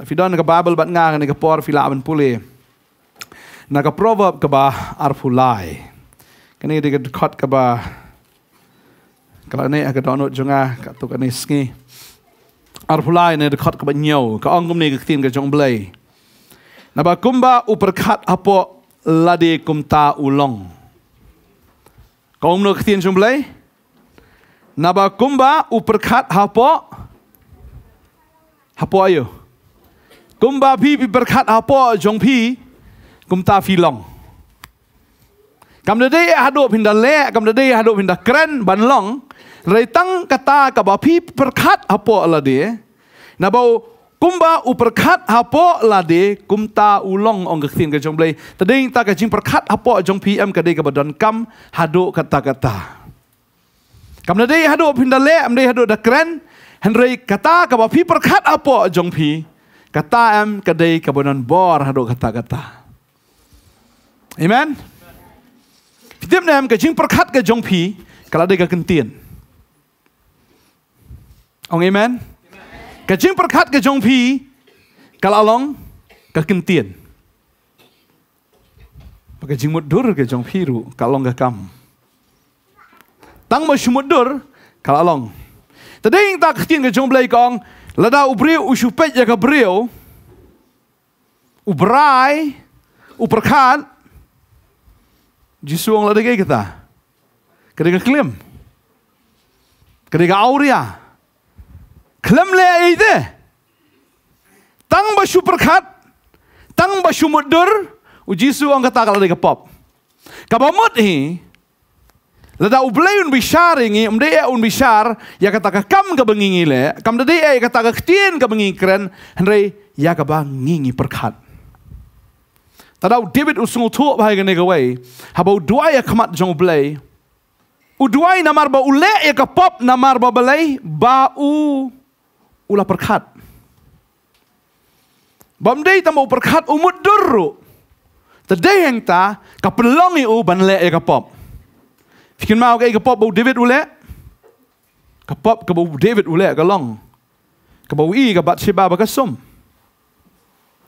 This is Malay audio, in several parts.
Fi don ka babel bat nga ni ka por fi laben puli. Na ka proverb ka ba ar fulai. Kani de ka kot ka ba. Kala ne ka don ut junga ka tu ka ni ski. Ar fulai ne de kot ka ba nyo ka ongum ne ka tin ka jong blai. Na ba kumba uperkat apo lade kumta ulong. Kom nog eens om blij. kumba uperkat hapo. Hapo ayo. Kumba pi berkat hapo jong pi. Kum ta fi long. Kam dede hado pinda le, kam dede hado pinda kren ban long. Reitang kata ka ba pi berkat hapo ala de. Nabau kumba uperkat hapo lade kumta ulong ong ke sin ke jong blai tading ta ka jing perkat hapo jong pm ka dei ka badon kam hado kata kata kam lade hado pinda le am dei hado da kren henry kata ka ba pi perkat hapo jong pi kata am ka dei ka badon bor hado kata kata amen Pidem na am ka jing perkat ka jong pi kala dei ka kentien Ong Amen. កាជិងប្រកាសកាជុងភីកាលអឡងកាគិនទៀនបកាជិងមុតឌុរកាជុងភីរូកាលអឡងកាកំតាំងមកឈុំឌុរកាលអឡងតដេងតាគទៀនកាជុងប្លេកងលដាអ៊ុប្រៀវអ៊ុឈុបេយ៉ាកាប្រៀវអ៊ុប្រាយអ៊ុប្រកាសជីសួងលដាគេកថាកាគេក្លឹមកាគេអោរយ៉ា klem le ai de tang ba super khat tang ba sumudur u jisu ang kata kala de kapop kapop mot hi la da ublayun bi ini ngi um un bi ya kata ka kam ga bengingi le kam de ai kata ka ktien ga bengingi kren hendre ya ka bangingi perkhat tada u david usung tu ba ga ne ga wei habo dua ya kemat jong ublay Uduai namar ba ule ya kepop namar ba belai ba u ulah perkat. Bom dei tambah perkat umut duru. Tadi yang ta kapelongi u ban le ya kapop. Fikir mau ke kapop bau David ule. Kapop ke bau David ule ka long. Ke bau i ke bat sibaba ke sum.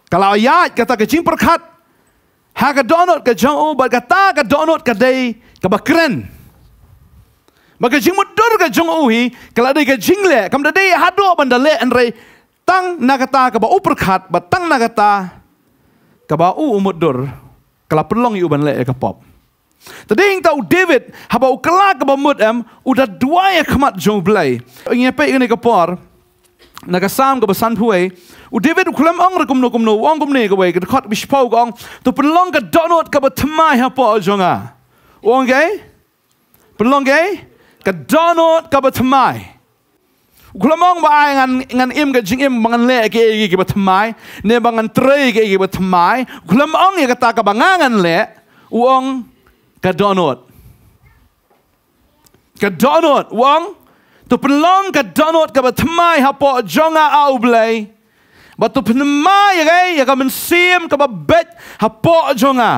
Kalau ayat kata ke jing perkat. Ha ke donot ke jong u bat kata ke donot ke day ke Maka jing mudur ke jing uhi, kalau ada ke jing le, kamu ada dia hadu apa anda le, anda tang nak kata ke bawah uperkat, batang nak kata ke bawah umudur, kalau perlong iu ban le ke pop. Tadi yang tahu David, haba u kelak ke bawah mudem, udah dua ya kemat jong belai. Yang apa ini ke por, nak sam ke bawah sanhuai, u David u kelam ang rekum no kum no, wang kum ne ke bawah, kat bishpau gong, tu perlong ke donut ke bawah temai hapa jonga. Wang gay? Perlong gay? Perlong gay? กะดอนอตกะบะทมายกลมองบายงานงานอิมกะจิงอิมบังเลกีกีบะทมายเนบังันตรีกีกีบะทมายกลมองยะกะตากะบังงานเลอูองกะดอนอตกะดอนอตวองตุปลองกะดอนอตกะบะทมายฮะปอจองอาอูเบลัยบะตุปนมายะไกยะกะมันซีมกะบะเบ็ดฮะปอจองอา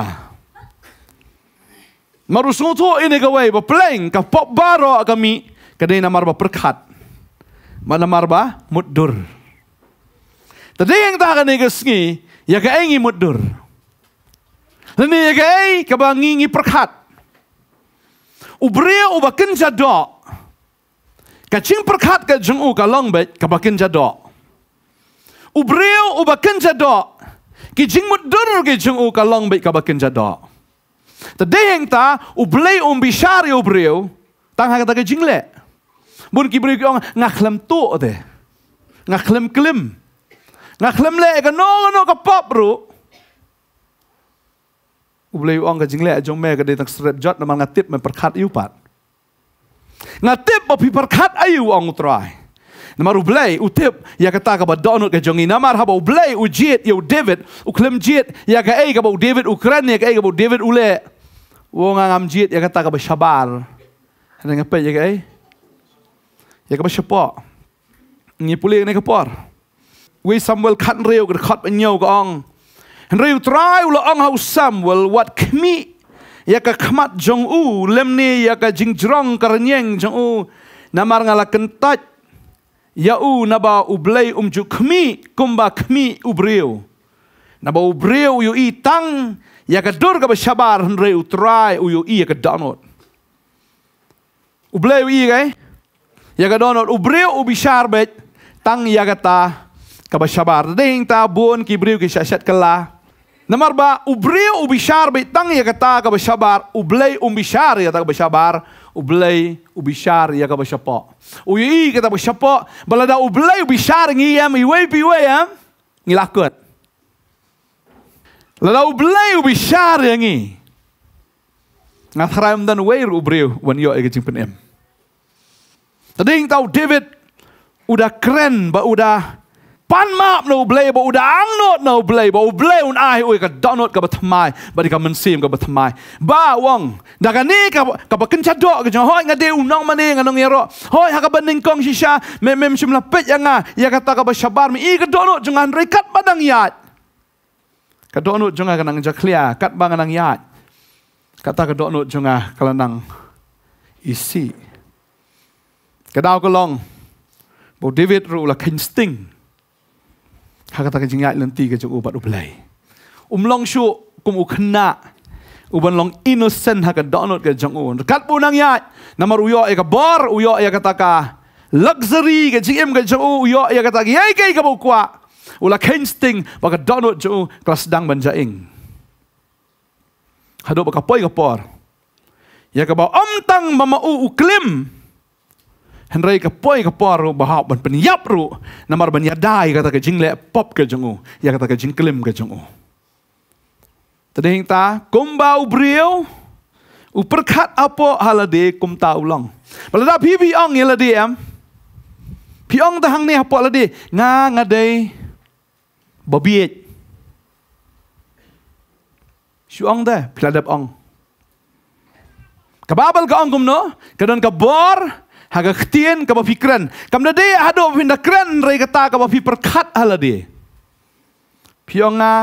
Marusung tu ini kawai, wei, bepleng ke pop baro kami kedai nama marba perkhat. Mana marba mudur. Tadi yang tak akan ke sini, ya ke ingi mudur. Lani ya ke ingi kebangi ingi perkhat. Ubriya uba kenja dok. Kacing perkhat ke jengu ke longbet ke bakin jadok. Ubriya uba kenja dok. Kijing mudur kijing u kalong baik kabakin jadok. Ta deng ta u blei um bi shari u breu, tang ha ta ge jingle. Bun ki breu ong nga khlem tu de. Nga khlem klem. Nga khlem le ga no no ka pop ru. U blei ong ge jingle a jong me ge de tang strep jot na ma nga tip me perkat yu pat. Nga tip pa pi perkat ayu ong utrai. Namar ublay utip ya kata ka ba Donald ka jongi namar haba ublei ujit yo David u klem jit ya ka ei ka ba David Ukraine ya ka ei ba David ule wo nga ngam jit ya kata ka ba Shabar ada ngape ya ka ei ya ka ba Shapo ni puli ne ka por we Samuel kat reo ka kat nyo ka ong and reo try ulo ong how Samuel what kmi ya ka khmat jong u lemni ya ka jingjrong karnyeng jong u namar ngala kentat Ya u naba ublei umju kmi kumba kmi ubriu. Naba ubriu uyu i tang ya kedur ka besabar hendre utrai uyu i ya kedanot. Ublei uyu i kai. Eh? Ya kedanot ubriu ubi syarbet tang ya kata ka besabar ding ta bun ki briu ki syasyat kela. Namar ba ubriu ubi syarbet tang ya kata ka besabar ublei umbi syar ya ta ka besabar. Ublay, ubishar ya ka bashapo uyi kita bashapo bala da ublei ubishar ngi yam iwe piwe ya ngi lakot lada ublei ubishar ya ngi ngathram dan weir ubreu wan yo ege jing pen em tadi tau david udah keren ba udah pan map no blay bo da ang no blay bo blay un ai we ka donot ka batmai ba di ka men sim ka batmai ba wong da ka ni ka ka ba kencha do ka jo ngad de un nong mani ngad nong yero hoi ha ka ban ning kong shisha me mem shim la pet yang a ya ka ta ka ba shabar mi i ka donot jung an rekat badang ya ka donot jung a ka nang ja klia kat bang nang yat. Kata ta ka donot jung a ka nang isi ka dau ka long bo david ru la kinsting 他个他个经验能第一个就五百五百来，我们龙叔，我们看那，我们龙 innocent 他个 download 个经验，看不能呀，那么有一个 bar，有一个他个 luxury 个经验个经验，有一个他个一个一个不挂，我来 kensting，我个 download 就个是当 banjaing，他都不个 boy 个 bar，一个把 omtang 妈妈乌乌 claim。ฮันเรย์กับป่วยกับปอรู้บ่าวมันเป็นยับรู้นั่นมันเป็นยาได้ก็ตะกจิงเละป๊อปก็จงอูยากตะกจิงกลิมก็จงอูแต่เด็งตากุมบ่าวเบียวอุปคัดอปโอฮาลาเดกุมตาอุลังมาแล้วพี่พี่อ่องเงลาเดียมพี่อ่องตะหังเนี่ยปอละเดีงางาเดยบ่บีดชูอ่องเด้พี่ละเดบอ่องกับบาเบลก็อ่องกุมเนาะกระดอนกับบอร์ Haga ketien kaba fikran. Kamda de hado pindah kran rai kata kaba fi perkat ala lah de. Pio nga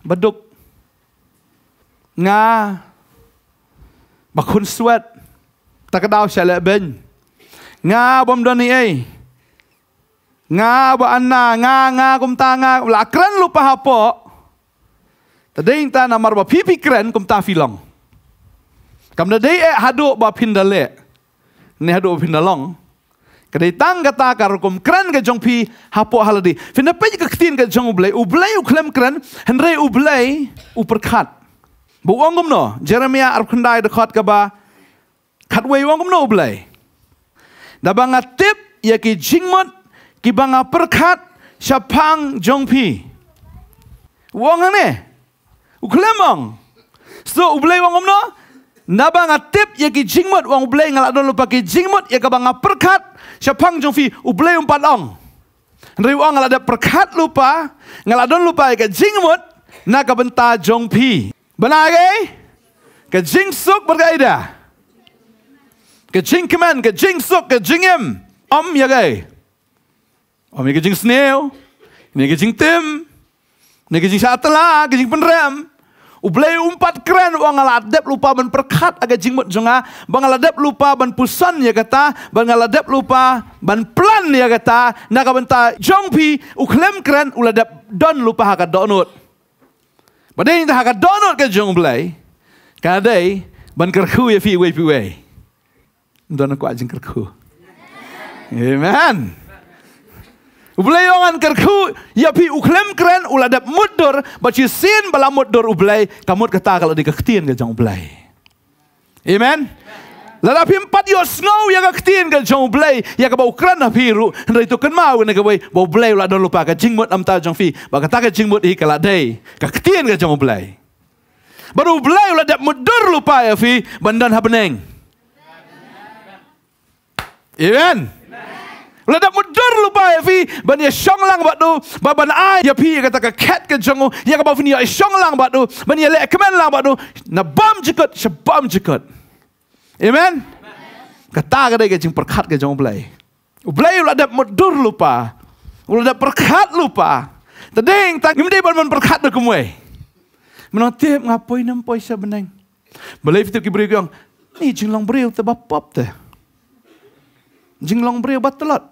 beduk. Nga bakun suat. Takadau syalak ben. Nga bom doni eh, Nga ba anna nga nga kum tanga la kran lupa hapo. Tadeng ta namar ba pipi kran kum ta filong. Kamda de eh, hado ba pindah le. Kamda de hado ba pindah le ne hado vina long kada tang kata karukum kran ke jong pi hapo haladi vina pe ke ktin ke jong ublay ublay u klem kran henre ublay u perkat bu ongum no jeremia ar khndai de khat ka ba khat we ongum no ublay da banga tip ya ki jingmot ki banga perkat shapang jong pi wong ne u klemong so ublay ongum no naba nga tip ya ki jingmot wang ublay nga ladon lupa ki jingmot ya ka banga perkat siapang jong fi ublay umpat ong nri wang ngalada perkat lupa ngaladon lupa ya ka jingmot na ka benta jong pi benar ke ka jingsuk berkaida ka jingkeman ka jingsuk ka jingim om ya ke om ya ka jingsneo ini ka jingtim ini ka jing satela ka jing penrem Ublei umpat keren wang aladep lupa ben perkat aga jingmut junga. Bang aladep lupa ben pusan ya kata. Bang aladep lupa ben plan ya kata. Naga bentar jongpi uklem keren uladep don lupa haka donut. Pada yang haka donut ke jong blei. Kadai ben kerku ya fi wei fi wei. Don aku ajeng kerku. Amen. Amen. Ublay kerku, ya pi uklem keren uladap dap mudur, but you sin bala mudur ublay, kamut kata kalau dikektian ke jang ublay. Amen. Lada pi empat yo snow yang kektian ke jang ublay, ya kebau keren na lah piru, hendak itu ken mau ni kebau bau ublay ulah dan lupa ke jingmut am ta jang fi, baka ta ke jingmut ih kalah day, kektian ke jang ublay. Baru ublay uladap dap mudur lupa ya fi, bandan habeneng. Amen. Lo dah mudar lo ba ya fi ban ya syang lang ba tu ba ban ai ya pi kata ke cat ke jong ya ka ba fi ya syang lang ba tu ban ya le kemen lang ba tu na bam jikot sya bam jikot amen kata ka dai ke jing perkat ke jong blai blai lo dah mudar lo pa lo dah perkat lo pa tading tang imde ban ban perkat de kumwe menang tip ngapoi nam poi sya benang Beli fitur kibri yang ni jing long beri utabap pop teh. Jing long beri obat telat.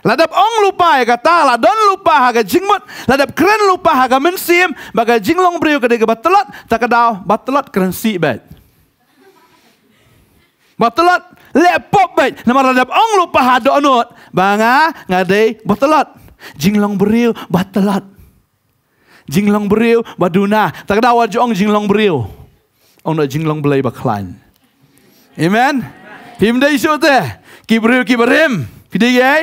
Ladap ong lupa ya kata ladon lupa haga jingmut ladap keren lupa haga mensim baga jinglong brio kada batelot tak kadau batelot keren si bet batelot lepop bet nama ladap ong lupa hado donot banga ngade batelot jinglong brio batelot jinglong brio baduna tak kadau waju ong jinglong brio ong na jinglong belai baklan amen himde isote eh? kibrio kibrim Fidei gay? Eh?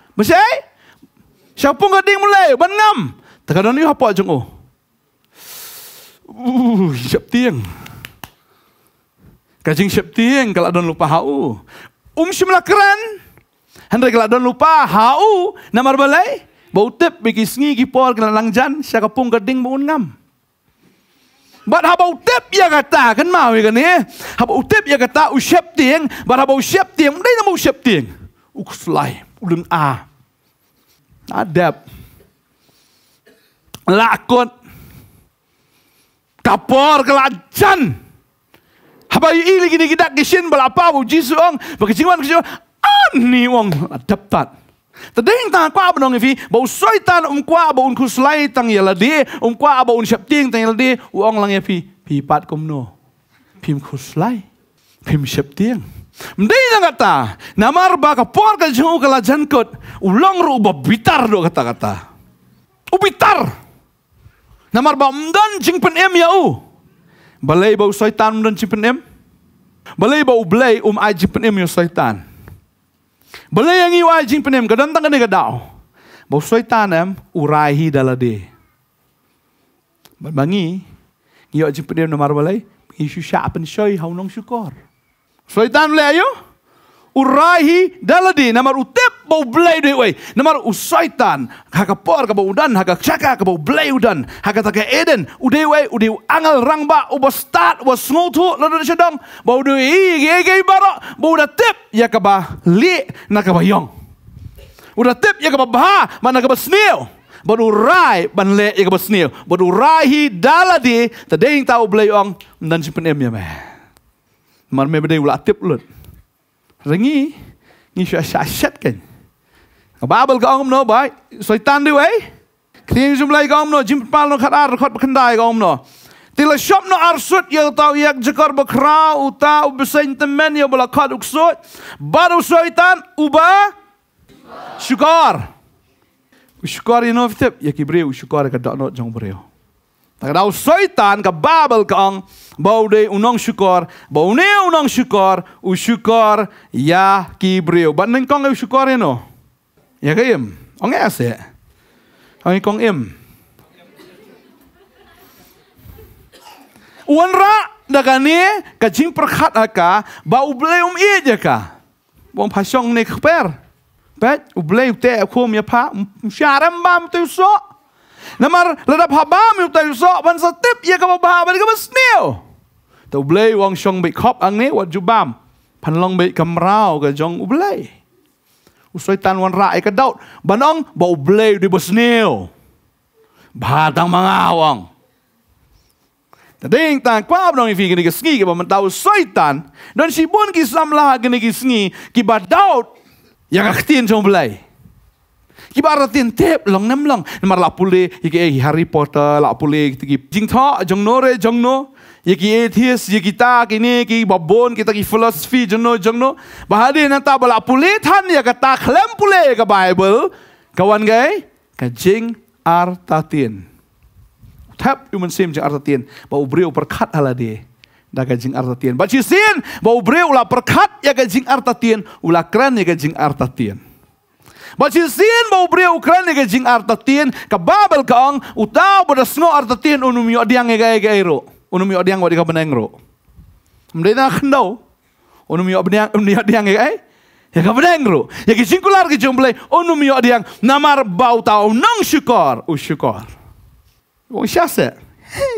Masai? Siapung gading mulai, benam. Terkadang ni apa aja oh. Uh, siap tiang. Kajing siap tiang kalau don lupa hau. Um simlah keren. Hendak kalau don lupa hau namar balai. Bau tip bagi sengi kipol kena langjan siapa pun gading mengungam. Bat haba utep ia ya kata kan mau ya kan ni. Ya? Haba utep ia kata usep tiang, bat haba usep tiang, dai nama usep tiang. Ukslai ulung a. adab, lakon, kapor, kelajan. Apa ini gini kita kisin berapa uji suong, berkecilan kecilan. Ani wong adab Tadi yang tang kwa benong ifi, bau soitan um kwa bau unkus kuslai tang yelade, um kwa bau un syapting tang yelade, uang um lang ifi, pipat kumno, pim kuslai, pim syapting. Mendai yang kata, nama arba ke pohar ke jengu ke lajan ulang ru ubah bitar do kata-kata. Ubitar! Nama arba mdan jeng pen em ya u. Balai bau soitan mendan jeng pen em. Balai bau belai um ai jeng pen em ya soitan. Balai yang iwa ai jeng pen em, kadang tangan ni kadau. Bau soitan em, urahi dalah di. Bangi, iwa jeng pen em nama arba lai, isu syak pen syoi, haunong syukur. Selain le ayo, urahi daladi namar utep bau belai duit wei. Namar usaitan, haka por ka bau udan, haka caka ka bau belai udan, haka taka eden, udai wei, udai angal rangba, uba start, uba smoothu, lada di sedong, bau duit ii, gei gei baro, bau udah tip, ya ka ba li, na ka ba yong. Udah tip, ya ka ba bha, mana na ka ba snil. Baru rai, ban le, ya ka ba snil. Baru rai daladi daladi, tadeng tau belai ong, dan simpen em ya meh marme bede ulak tip lut. Rengi, ni saya syak kan. Babel ka no bai, soitan di wai. Kering jumlah ka no jimpal no kat ar, kat bekendai ka omno. Tila syap no arsut, ya tau yak jekar bekra, uta, ubesa temen ya bila kat uksut. Baru soitan, uba, syukar. Syukar ino fitip, ya kibri, syukar ka dak not jang beriho. Takadau soitan ke Babel kang bau de unong syukur, bau ne unong syukur, u syukur ya kibrio. Ba neng kong u syukur eno. Ya kayem. Ong ya se. Ong kong im. Uan ra dakane kajin perkhat aka ha ba u ble um i je ka. Bom um pasong ha ne khper. Pet u ble u te e khum ya pa, syaram um, um bam tu so. namar ladap habam yung tayo so ban sa tip ya ka bababan ka basniw to blay wang shong bi khop ang ne wat jubam pan long bi kamrao ka jong ublay usoy tan wan rai ka daut banong ba ublay di basniw batang mga awang Tading tan kwa abnong ifi gini gisngi kiba mentaw soitan dan shibun kisam lah gini gisngi kiba daut yang aktin chong belai. ibarat tin tep long nem long mar la pule ki e harry potter la pule ki ki jing tho jong no re jong no ye ki atheist ye ki ta ki babon kita, ta filosofi jeng no jeng no bahade nanti ta bala pule than ya ka ta pule ka bible kawan gay Kajing artatin tap human sim jeng artatin ba ubri uperkat ala de da gajing artatien. But you seen, bau ulah perkat ya kajing artatin, ulah keren ya kajing artatin. Bà chỉ xin bầu bìu khăn nghe jing ar ta tiên Kà bà bèl kà ong U tao bà sngó ar ta tiên Unum yu adiang nghe gai gai ro Unum diang adiang wadi ka beneng ro Mdei na khen dao Unum yu adiang nghe gai Ya ka beneng ro Ya ki jing kular ki jing Unum yu adiang Namar bau tau nong syukur, U oh, syukor Wong syase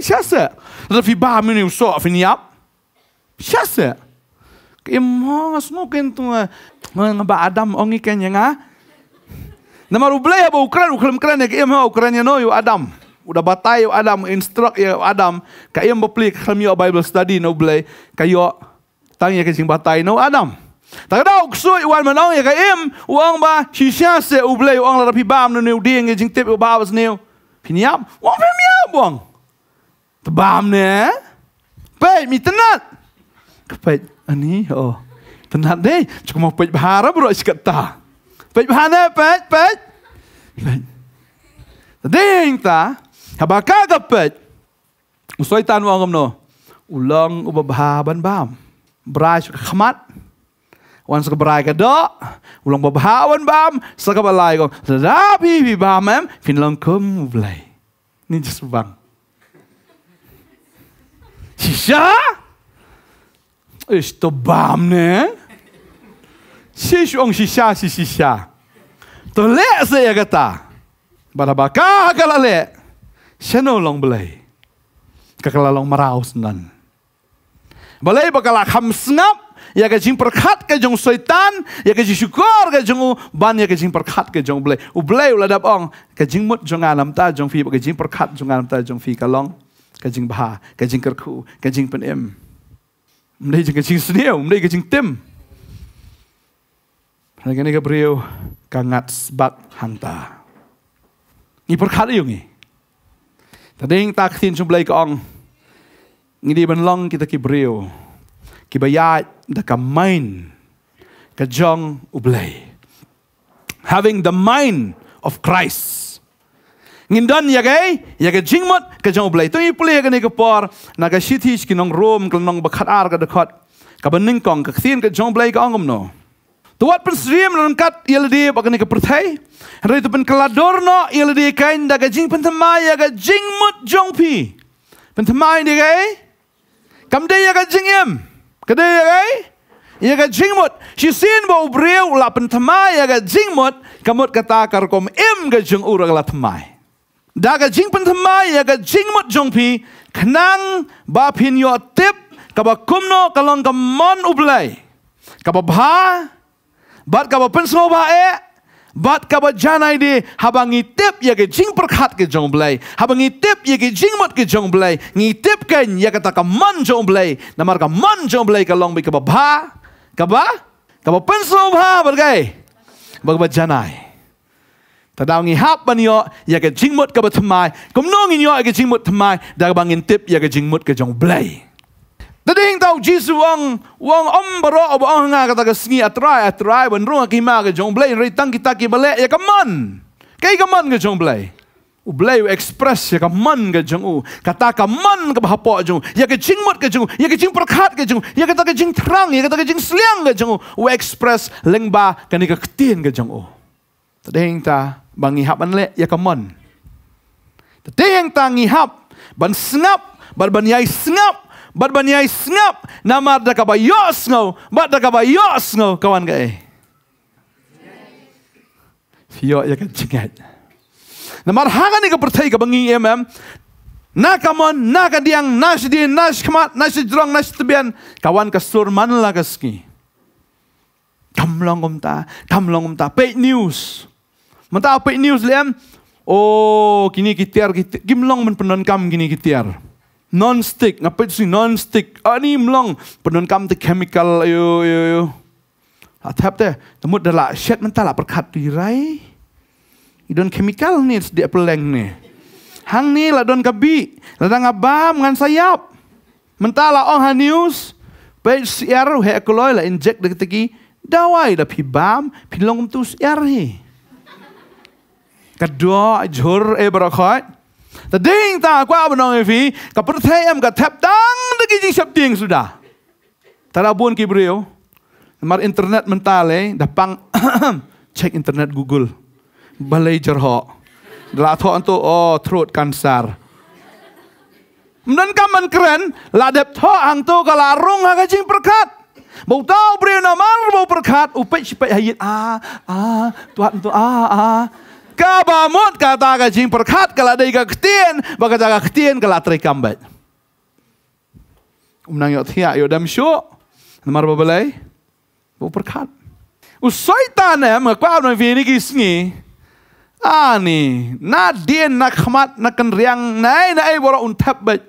Syase Rafi bah minu yu so afin yap Syase Kimong asno kentu eh. Mengapa Adam ongi kenyang ah Na marubla ya ba ukran ukran kran ya kiam ha ukran ya no yo Adam. Udah batai yo Adam instruk yo ya, Adam ka iam ba plik kham Bible study no blay ka tanya tang ya batai no Adam. Tak ada uksu iwan menang ya ka iam uang ba sisya se ublay uang la rapi bam no dia yang ya jing tip yo bawas ne yo. Pinyam, uang pinyam buang. Tebam ne. Pai mi tenat. Kepai ini oh. Tenat deh, cuma pai bahara bro sikat tak. ปผ่านได้ปิดปิดแตเดี๋ยงตาฮับากากับปิดอุสวยตานวังกันเนาะอุลังอุบบาบันบามบรายสุขมัดวันสกบรายกระดกอุลังบบาบันบามสกบลายก็สดาพี่พี่บามแมฟินลังคมุบเลยนี่จะสบังชิชาอิสตบามเนี่ย siis ong si sya si si sya. To le se ya kata. Bada ba ka ka la le. Seno long belai. Ka ka la long maraus nan. Belai ba ka la kham snap. Ya ke jing perkat ke jong soitan. Ya ke syukur ke jong ban ya ke jing perkat ke jong belai. U belai u ladap ong. Ke jing mut jong alam ta jong fi. Ke jing perkat jong alam ta jong fi ka long. Ke jing bha. Ke jing kerku. Ke jing penim. Mereka jing sniu. Mereka jing tim. Mereka jing tim. Hanya ini kebrio kangat sebab hanta. Ini perkara yang ini. Tadi yang tak tin cumblai ke ong. Ini di benlong kita kebrio. Kibayat dah ke main. Ke jong Having the mind of Christ. Ngindon ya gay, ya ke kejong ublay. jong ublai. Tunggu pulih kini ya kepor. Naga shitish kinong rom, kinong bakat ar ke dekot. Kabening kong, kaksin ke jong ublai ke ong no. Tuat pun sedih menengkat ia ledi bagani ke pertai. Hari itu pun keladorno ia ledi kain daga jing pentemai ya jing mut jong Pentemai dia kai. Kam dia ya ga jing yam. Kedai ya kai. Ia ga jing mut. Si sin bau breu la pentemai ya jing mut. Kamut kata karkom im ga jing ura la temai. Daga jing pentemai ya jing mut jong Kenang bapin yo tip. Kabakumno kalong ublay, kaba bah bat kaba pensmo ba e bat kaba janai di habangi tip ya ke jing perkhat ke jong blai habangi tip ya ke jing mat ke jong blai ngi tip ken ya kata ka man jong blai namar ka man jong blai ka long bi ka ba ba ka ba ka ba pensmo bat janai Tadaw ngi hap ban yo ya ke jingmut ka betmai kum nong ngi yo ke jingmut tmai da bangin tip ya ke jingmut ya ke jong blai Dading tau Jesus wang wang ambaro abu ang nga kata ka sngi atrai atrai eh, wan eh, ruang ki ma ka jong blai ri tang kita ki bale ya kaman kai kaman ka jong blai u blai express ya kaman ka jong u kata kaman ka bahapo jong ya ka jing mot ka jong ya ka jing perkat ka jong ya kata ka jing trang ya kata ka jing sliang ka jong u express lengba ka ni ka ketien ka jong u dading ta bangi hapan le ya kaman dading ta ngi hap ban snap ban ban yai snap bat baniai snap namar da kaba yos no bat da kaba yos no kawan ga eh fio ya kan cingat namar haga ni ga pertai ga bangi em em na kamon na kadiang, na si di na si kamat na si drong na si tebian kawan ka sur man la ka kamlong kumta. ta tamlong ta news mata pe news lem oh kini kitiar kitiar kimlong men penon kam kini kitiar non-stick. Ngapa itu non-stick? Ah, ini melong. Penuh kam te chemical. Yo yo yo, Atap ah, teh. Temut dah lah. Shed mental lah. Perkat dirai. Idon chemical ni. Di apple ni. Hang ni lah don kebi. Lada ngabam ngan sayap. Mental lah. Oh, hanius. Baik siar. Er, hei akuloy lah. Inject dekat teki. Dawai dah pibam. Pilong tu siar er hei. Kadua Jur. Eh, berokot. The ding ta kwa ba nong e, fi kau pa the em ka tap tang. de ki jing sap ding suda. Tara bun ki Mar internet mentale da pang check internet Google. Balai jerho. La tho an oh throat cancer. Menen ka keren la dep tho ang tu ka la rung ha, jing perkat. Bau tau brio na mar bau perkat upet sipet hayit ah ah tuat tu ah ah kabamut kata ka jing perkat kala dei ka ketien baka ka ketien kala tri kambet umnang yo tia yo dam syo namar babalai bu perkat u syaitan eh, apa ka kwa no sngi ani na dia ah, nak khmat na ken riang nai nai boro un tabet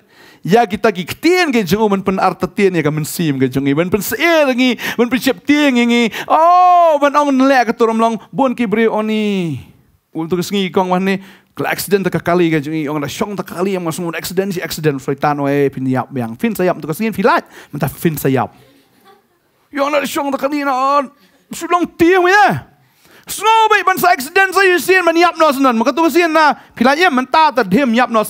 ya kita ki ketien ke jeng umen pen arta tien ya ka men sim ke jeng ben pen seir ngi ben pen cep tien ngi oh ben ong nle ka turum long bun ki oni oh, untuk sengi kong ni kalau accident tak kali kan jengi orang dah syong tak kali yang masuk un accident si accident flight tan we pin yap yang fin sayap untuk kesini, filat mentah fin sayap yang dah syong tak kali nak ah, sulong tiang ya. we snow bay ban sa accident saya you see man yap no maka tu kesini na filat yang mentah tak dim yap no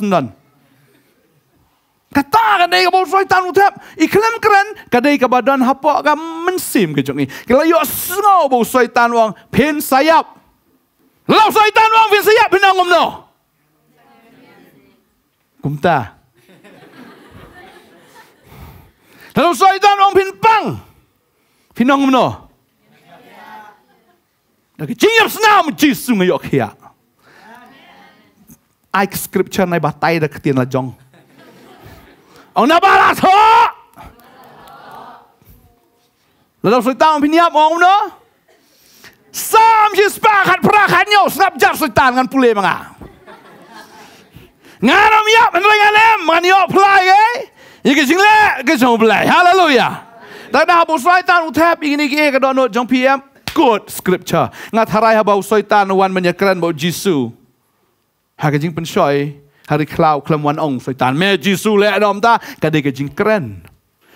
Kata kadai dia kabel soi tanu tap iklim keren Kadai ika badan hapok ka mensim ke kalau yo snow bau soi tanu pin sayap Law syaitan wang fi siap pinang umno. Kumta. Law syaitan wang pin pang. Pinang umno. Nak jingyap senam jisu ngayok hiya. Ai scripture nai batai dak tien la jong. Ong na bala tho. Law syaitan pin yap ong no. Sam jis pa Sultan dengan pulih mga. Ngaram yap, nanti dengan lem, makan yap pelai eh? ya, ke? Iki sing le, ke sing pelai. Haleluya. Tak nak habis Sultan utep, ingin ikhik eh, ke donut jang PM. Good scripture. Ngat harai habau Sultan wan menyekeran bau Jisoo. Hakai jing pensyoy, hari kelau kelam wan ong Sultan. Me Jisoo le, nom ta, kadai ke jing keren.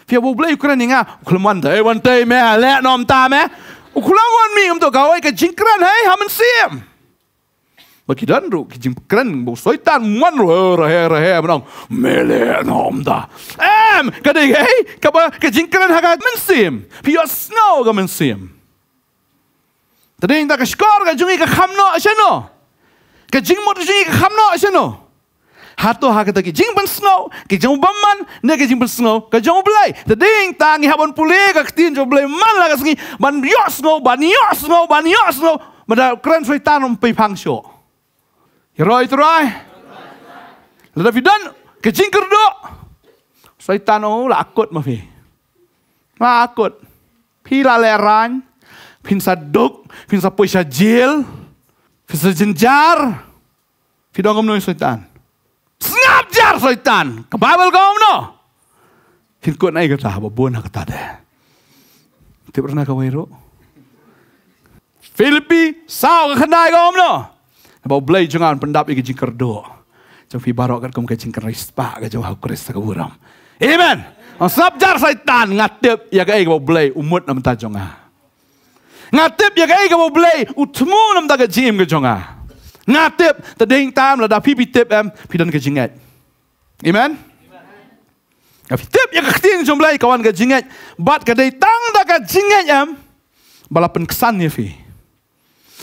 Fia bau belai ukeran inga, kelam wan ta, eh wan ta, me, le, nom ta, me. Ukulang wan mi, um tu kawai eh, ke jing keren, hei, haman siam. Haman siam. Bagi dan ruk kijing keren bu soitan muan ruh rehe rehe menang mele nom da. Em kada ye ka ba kijing keren haga mensim. Pio snow gak mensim. Tadi yang tak skor ga jungi ka khamno asano. Ka jing mot jungi ka khamno asano. Hato ha kata ki jing ban snow ki jong man ne ki jing snow ka jong blai. Tadi yang tangi habon pule gak ktin jong blai man la ka ban yo snow ban yo snow ban yo snow. Mada keren soitan um pe pangsho. You roy to roy. Lada fidan ke jingker do. Syaitan o oh, lakut lah mafi. Lakut. Lah Pi la leran. Pin sa duk. Pin sa puisa jil. Pin sa jenjar. Fidan kamu noy syaitan. Snap jar syaitan. Ke Bible kamu no. Pin kut naik kata. Apa buah nak kata deh. Tidak pernah kawairu. Filipi, sao kekendai kamu no. Bau blay jangan pendap ikut jingker do. jauh fi barok kat kum ke jingker rispa ke jom aku rista ke buram. Amen. Sabjar syaitan ngatip ya ke ikut blay umur nam ta jonga. Ngatip ya ke ikut bau blay utmu nam ta ke jim ke jonga. Ngatip tading tam lada pipi tip em pidan ke jinget. Amen. Tapi tip yang ketiga jom blay kawan ke jinget. Bat ke tang tak ke jinget em. Balapan kesan ya fi.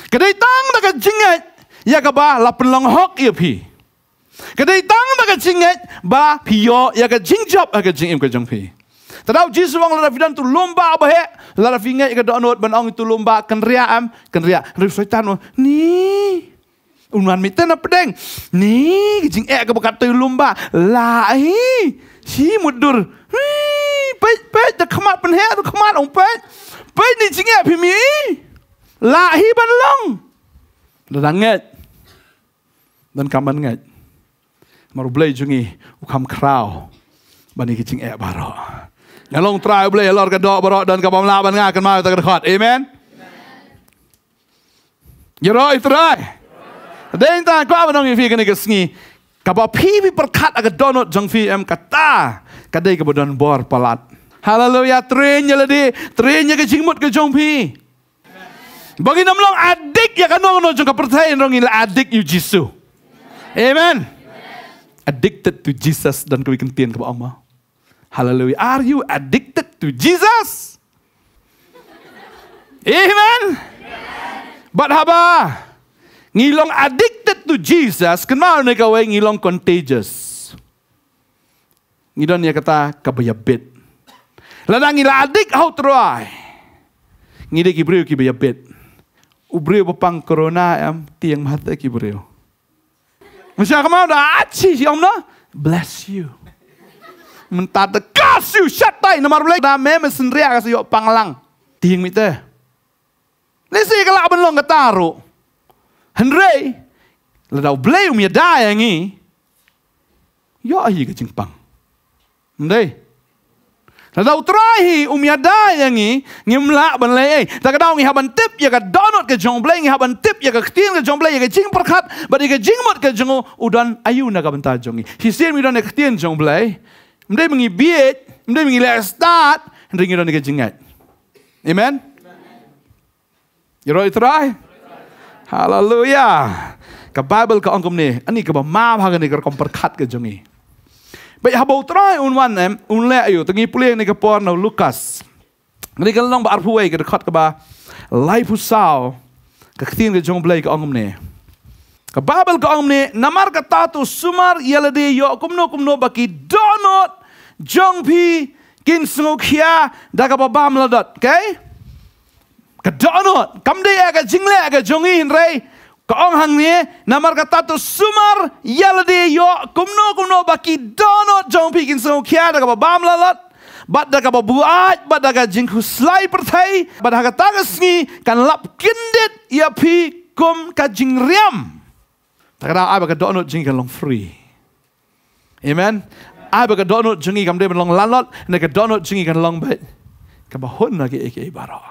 Kedai tang tak jingat ya ka ba la pen long hok ye phi ka dei tang ba ka ching ye ya ka ching job ka ching im ka jong wang la vidan tu lomba ba he la la finge ka do not ban ong tu lomba ken ria am ken ria ri so ni unwan mite na pedeng ni ka ching e tu lomba la si mudur ni pe pe ta khmat ban he ta khmat ong pe pe ni ching e phi mi hi ban long ដល់ងេតนั่นคำมันไงมารุเบลจึงีอุคำคราวบันนี้กิจิงแอบารออย่าลงตรายเบลลอดกันดอบารอเดินกับบำลาบันงากันมาตะกันขอดเอเมนอย่ารออีกเลยเดินตากว่ามันต้องมีฟีกันในกสิงีกับพี่มีประคัดอากาศโดนดจังฟีเอ็มกตากระได้กับดอนบอร์ปลัดฮาเลลูยาเทรนยาเลดีเทรนยากระจิงหมดกระจงพี่บางทีน้ำลองอดิกอยากกันน้องน้องจงกับประเทศน้องอินอดิกอยู่จิสู Amen. Amen. Addicted to Jesus dan kami kentian kepada Allah. Hallelujah. Are you addicted to Jesus? Amen. Amen. But haba, ngilong addicted to Jesus, kenal ni kawai ngilong contagious. Ngidon niya kata, kabayabit. Lada ngila adik how to try. Ngidik ibrio kibaya Ubrio pa pang corona, am, tiang mata kibrio. Ubrio. Men kjære mand, det er ikke om det. Bless you. Men tak ada kasih syat tai nama rupanya. Dah memang sendiri akan saya panggilan. Tihing mita. Ini sih kalau abang lo ngetaruh. Henry. Ledau beli umia daya ini. Ya ayah kecing pang. Henry. Na dau trahi um ya yang ni ngimla ban le ai. Ta ka dau ngi haban tip ya ka donot ke jong blai ngi haban tip ya ka ktien ke jong blai ya ka jing perkat ba ke jing ke jengu udan ayu nak ka banta jong ni. Si sir mi don ke ktien jong blai. mengi biet, mde mengi le start ringi don ya ke jingat. Amen. Yeroi ya try? Hallelujah. Ke Bible ke angkum ni. Ani ha ke ba ma ba ke ke kom perkat ke jong ni. Baik habo try un wan em un le ayu tengi pulieng ni ke por no Lukas. Ngri ke long ba arfu wei ke dekat ke ba life usau ke ktin ke jong blake ong ne. Ke Babel ke ong ne namar ke tatu sumar yelede yo kumno kumno baki donot jong pi kin sungok hia da ke ba bam ladot, okay? Ke donot kam de ya ke jing le ya ke jong in rei. Kaong hang ni, nama kata tu sumar yel yaladi yo kumno kumno baki donot jom pikin sung kia daga babam lalat. Bat daga babuat, bat daga jingku selai pertai, bat daga tangas ni kan lap kindit ya pi kum ka jing riam. Tak kena ai baga donot jing kan free. Amen. Ai baga donot jingi kam dia long lalat, naga donot jingi kan long bet. Kamahun lagi ikai e baro.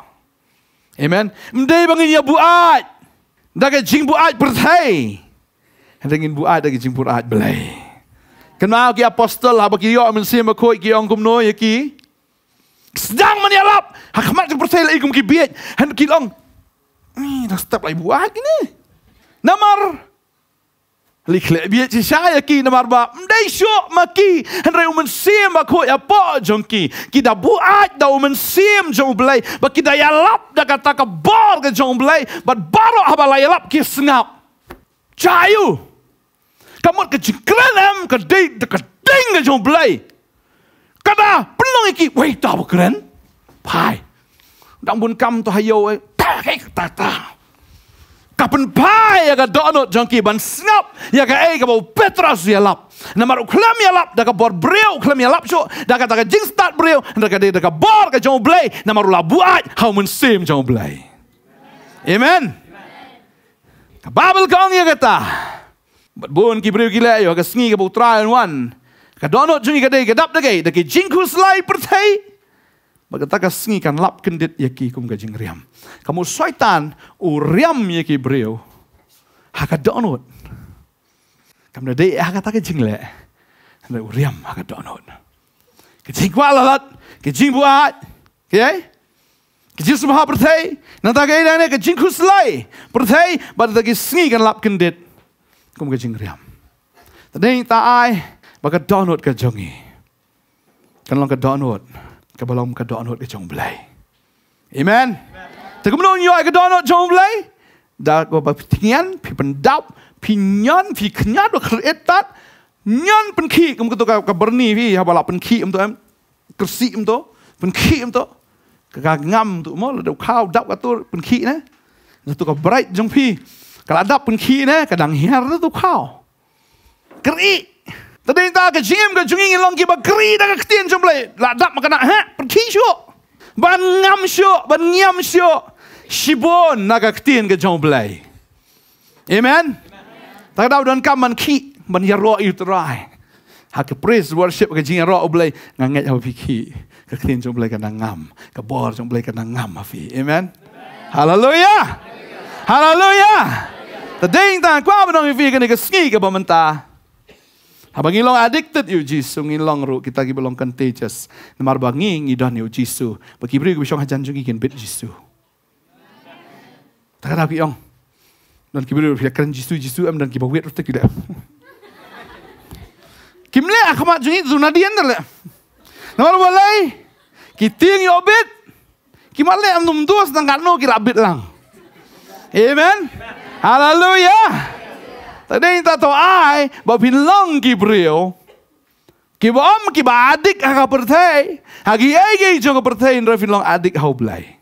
Amen. Mdei bangin ya buat. Der kan jing buat berthai. Der kan buat der kan jing buat belai. Kenapa ki apostol apa lah, ki yok mensi makoi ya ki ongkum no yaki? Sedang menyalap. hakamat jing berthai lagi kum ki biet. Han ki long. Ni dah step lagi buat ni. Namar. Namar li kle bi ti sha ya ki na marba ndai sho ma ki re u men sim ba ko ya po jong ki ki da bu a da u men sim jong blai ba ki da ya lap da kata ka bor ke jong blai ba baro aba la ya lap ki sngap chayu kamu ke jikrenem ke de de ke ding ke jong blai Kata penong ki wait da bu keren, pai dang bun kam to hayo eh. ta ta ta kapan pai ya ga dono jonki ban snap ya ga ai ga petras ya lap na maru klam ya lap daga bor breu klam ya lap so daga daga jing start breu daga de daga bor ga jong blai na maru la buat how mun sim jong blai amen ka babel kong ya kata but bon ki breu ki la yo ga sngi ga bu trial one ka dono jungi ga de ga dap de ga de jing ku slai pertai Pagkataka singi kan lap kendit yaki kum gajing riam. Kamu suaitan uriam riam yaki brio. Haka donut. Kamu dadi haka taka jingle. Kamu u uriam haka donut. Kecing kualalat. Kecing buat. Kiai. Kecing semua perthai. Nanti kaya dana kecing kuslai. Perthai, Bada taki singi kan lap kendit. Kum gajing riam. Tadi ta'ai. Baga donut ke jongi. Kan longka donut. Kan longka donut ke belum ke doa not ke jong belai. Amen. Tak mungkin nyoi ke doa not jong belai. Dah gua bertingian, pi pendap, pi nyan, pi kenyat, dua kreatat, nyan penki, kamu ketuk ke berni, pi apa penki, kamu tu em, kersi, kamu tu, penki, kamu tu, kagam tu, mau lah kau dap kat penki ne, satu ke bright jong pi, kalau dap penki ne, kadang hiar tu kau, kerik, ตดตากชิมกจุงิลองกีบกรีตากเตียนจมเลยลาดับมากนะฮะปีชบันงามชบันเงียมชชิบนนากเตียนกจมเลยเอเมนตาดาดนกำมันขี้มันยารออิตรายหากเปรสวอร์ชิปกจิงรออเบลยงงเงยเอาพิขี้กเตียนจมเลยกันงามกบอร์จมเลยกันงามฟีเอเมนฮาเลลูยาฮาเลลูยาแต่เด้งต่างกว่าบนองฟีกันในกสกีกับบมันตา Habang ilong addicted yu Jisu, ngilong ru, kita lagi belong contagious. Namar bangi ngidon yu Jisu. Bagi beri kubisong hajan jungi gen bit Jisu. Takkan aku yong. Dan kibiru pihak keren Jisu, Jisu em dan kibau wet rutik gudah. Kimle aku mak jungi zuna dien dar le. Namar balai, kiting yu obit. Kimal le em num dos nang kano kira bit lang. Amen. Hallelujah. Hallelujah. Tak ada yang tak tahu ai bilang Gabriel. Kiba om kiba adik haka pertai. Hagi ege jangka pertai indra bilang adik hau belai.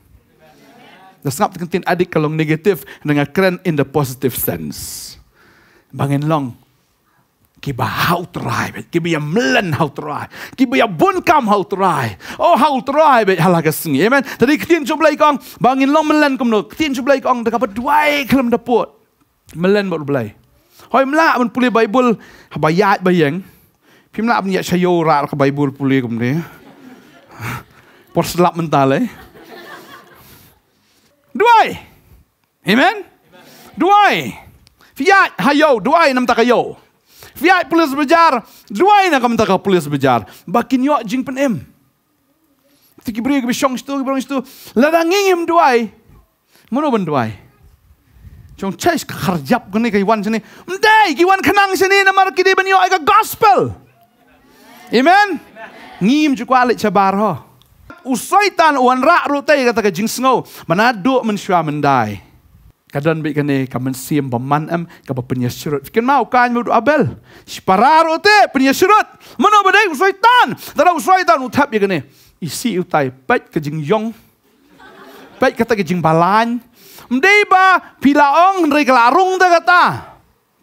Dan sangat terkentin adik kalau negatif dengan keren in the positive sense. Bangin long. Kiba how try, bet. Kiba ya melen how try. Kiba bun bunkam how try. Oh how try, bet. Halaga sengi. Amen. Tadi ketin cuba lagi kong. Bangin long melen kong. Ketin cuba lagi kong. Dekapa dua kelam dapur. Melen baru blai. หอยมล่ามันปุเรไบเบิลหบายาดไปยังพิมล่ามันยาชโยราลกับไบเบิลปุเรกับนี้ปดสลับมันตาเลยด้วยเห็นไหมด้วยฟิยาดฮายโยด้วยน้ำตากโยฟิยาดปุเรสบจารด้วยนะกับน้ำตากปุเรสบจารบักินยอจิงเป็นเอ็มที่กิบรีกับชองสตูกิบรองสตูแล้วดังงิ้งเอ็มด้วยมโนบันด้วย Chong chai kharjap gani ka iwan sini. Mdai, iwan kenang sini na mar kidi banyo aga gospel. Amen. Ngim ju kwalit cha bar ho. Usai tan uan ra ru tai kata ka jing sngo. Manadu men shua mendai. Kadan bi kane ka men siem baman am ka bapenya surut. Fikin mau kan mudu abel. Sipara ru te penya surut. Mano badai usai tan. Dara usai tan utap bi kane. Isi utai pet ka jing yong. Pet kata ka jing ka jing balan. Mdeba pilaong riglarung da kata.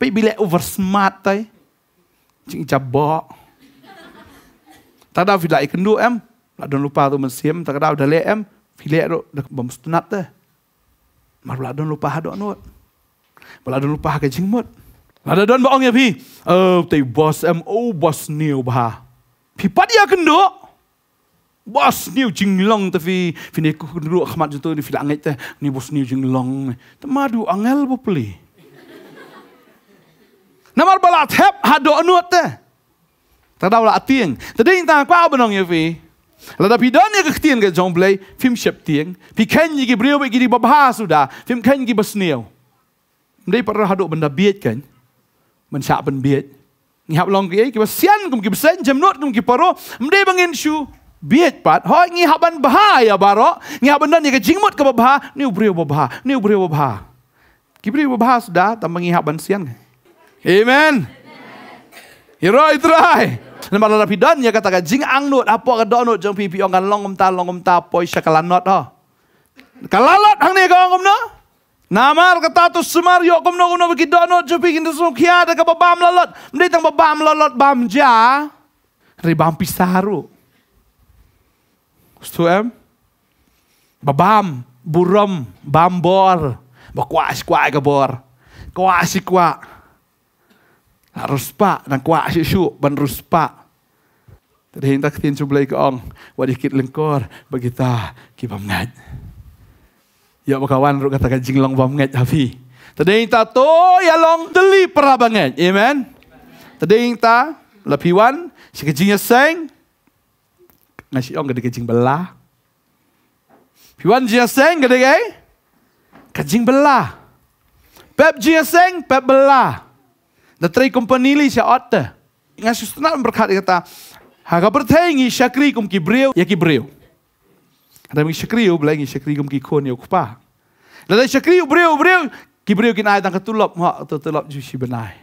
Pi bile over smart tai. Cing jabo. Tada vida ikendu em. Lak don lupa tu mesim tada udah le em. Pile ro da bom stunat te. Mar lak don lupa hado nu. Bala don lupa ke jing mut. Lada don baong ya pi. Eh tai bos em oh, bos new ba. Pi padia kendu. Bos ni Jinglong tapi fini aku kudu khamat jutu ni filang teh ni bos ha ni Jinglong. Tama Temadu angel bu peli. Namar balat hep hado anu teh. Tadau la ating. Tadi yang tangan kau benong ya fi. Lada pidan ya kekhtian ke jong film shep ting. Fi ken ki brio bi giri sudah. Film ken ki bos ha niu. Mdei perah hado benda biet kan. Mencak sak ben biet. Ngihap long ki ki sian kum ki jam not kum ki Mereka bangin shu. bangin shu. Biet pat, hoi ngi haban bha ya baro, ngi haban dan ke jingmut ke bha, ni ubrio babah, ni ubrio babah, Kibri babah sudah tam ngi haban sian. Amen. Hero itrai. Nama la rapidan ya kata ke jing ang apa apo ke donut pipi ong kan longum ta longum ta poi not ho. Kalalot hang ni ko ngum no. Namar kata tu semar yo kum no kum no bagi donut jong pipi ndu sukia ke babam lalot. Mendi tang babam lalot bam ja. Ribam pisaru. Ribam pisaru. em, Babam, buram, bambor, bakuas kwa gabor, kwasi kwa. Harus nah, pak, nak kwasi syu, ban ruspa. Tadi hinta ketin sublay wadih wadikit lengkor, bagita kibam ngaj. Ya makawan ruk katakan jinglong bam ngaj hafi. Tadi hinta to ya long deli perabangan, amen. Tadi hinta lapiwan, si kejingnya seng, Ya, si belah. belah. Jia Jia 那是用个这个金不拉。比方讲，生个这个，个金不拉，白金生白不拉。那这个 company 里是 order，那是那不看个他，他个不听个 shakri 公个 brio，也个 brio。Ada mungkin syakri yuk, belain syakri yuk mungkin kon yuk pa. Ada syakri yuk beriuk beriuk, kibriuk kena ada angkat tulop mah atau tulop jusi benai.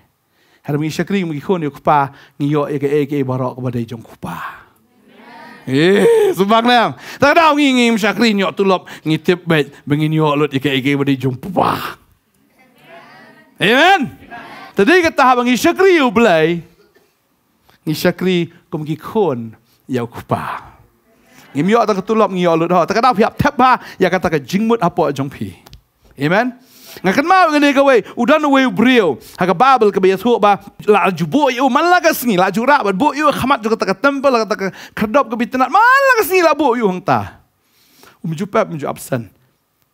Ada mungkin syakri yuk mungkin kon yuk pa, ngiyo ege ege barok kepada jong kupah. Eh, sumbang lah. Tak ada orang ingin syakri nyok tulup ngitip baik bingin nyok lut ikai-ikai beri jumpa. Wah. Amen. Tadi kata hab ngi syakri yu belai. Ngi syakri kum gi khun ya kupa. Ngi myok tak tulup ngi yok Tak ada pihak tep ha ya kata ke jingmut apa jong pi. Amen. Nga kan mau ngene ka wei, udan wei brio. Ha babel ka beyas ba la ju bo yo malagas ni la ju ba bo yo khamat ju ka tempel la ka kredop ka bitna malagas sini la bo yo hang ta. Um ju pep ju absen.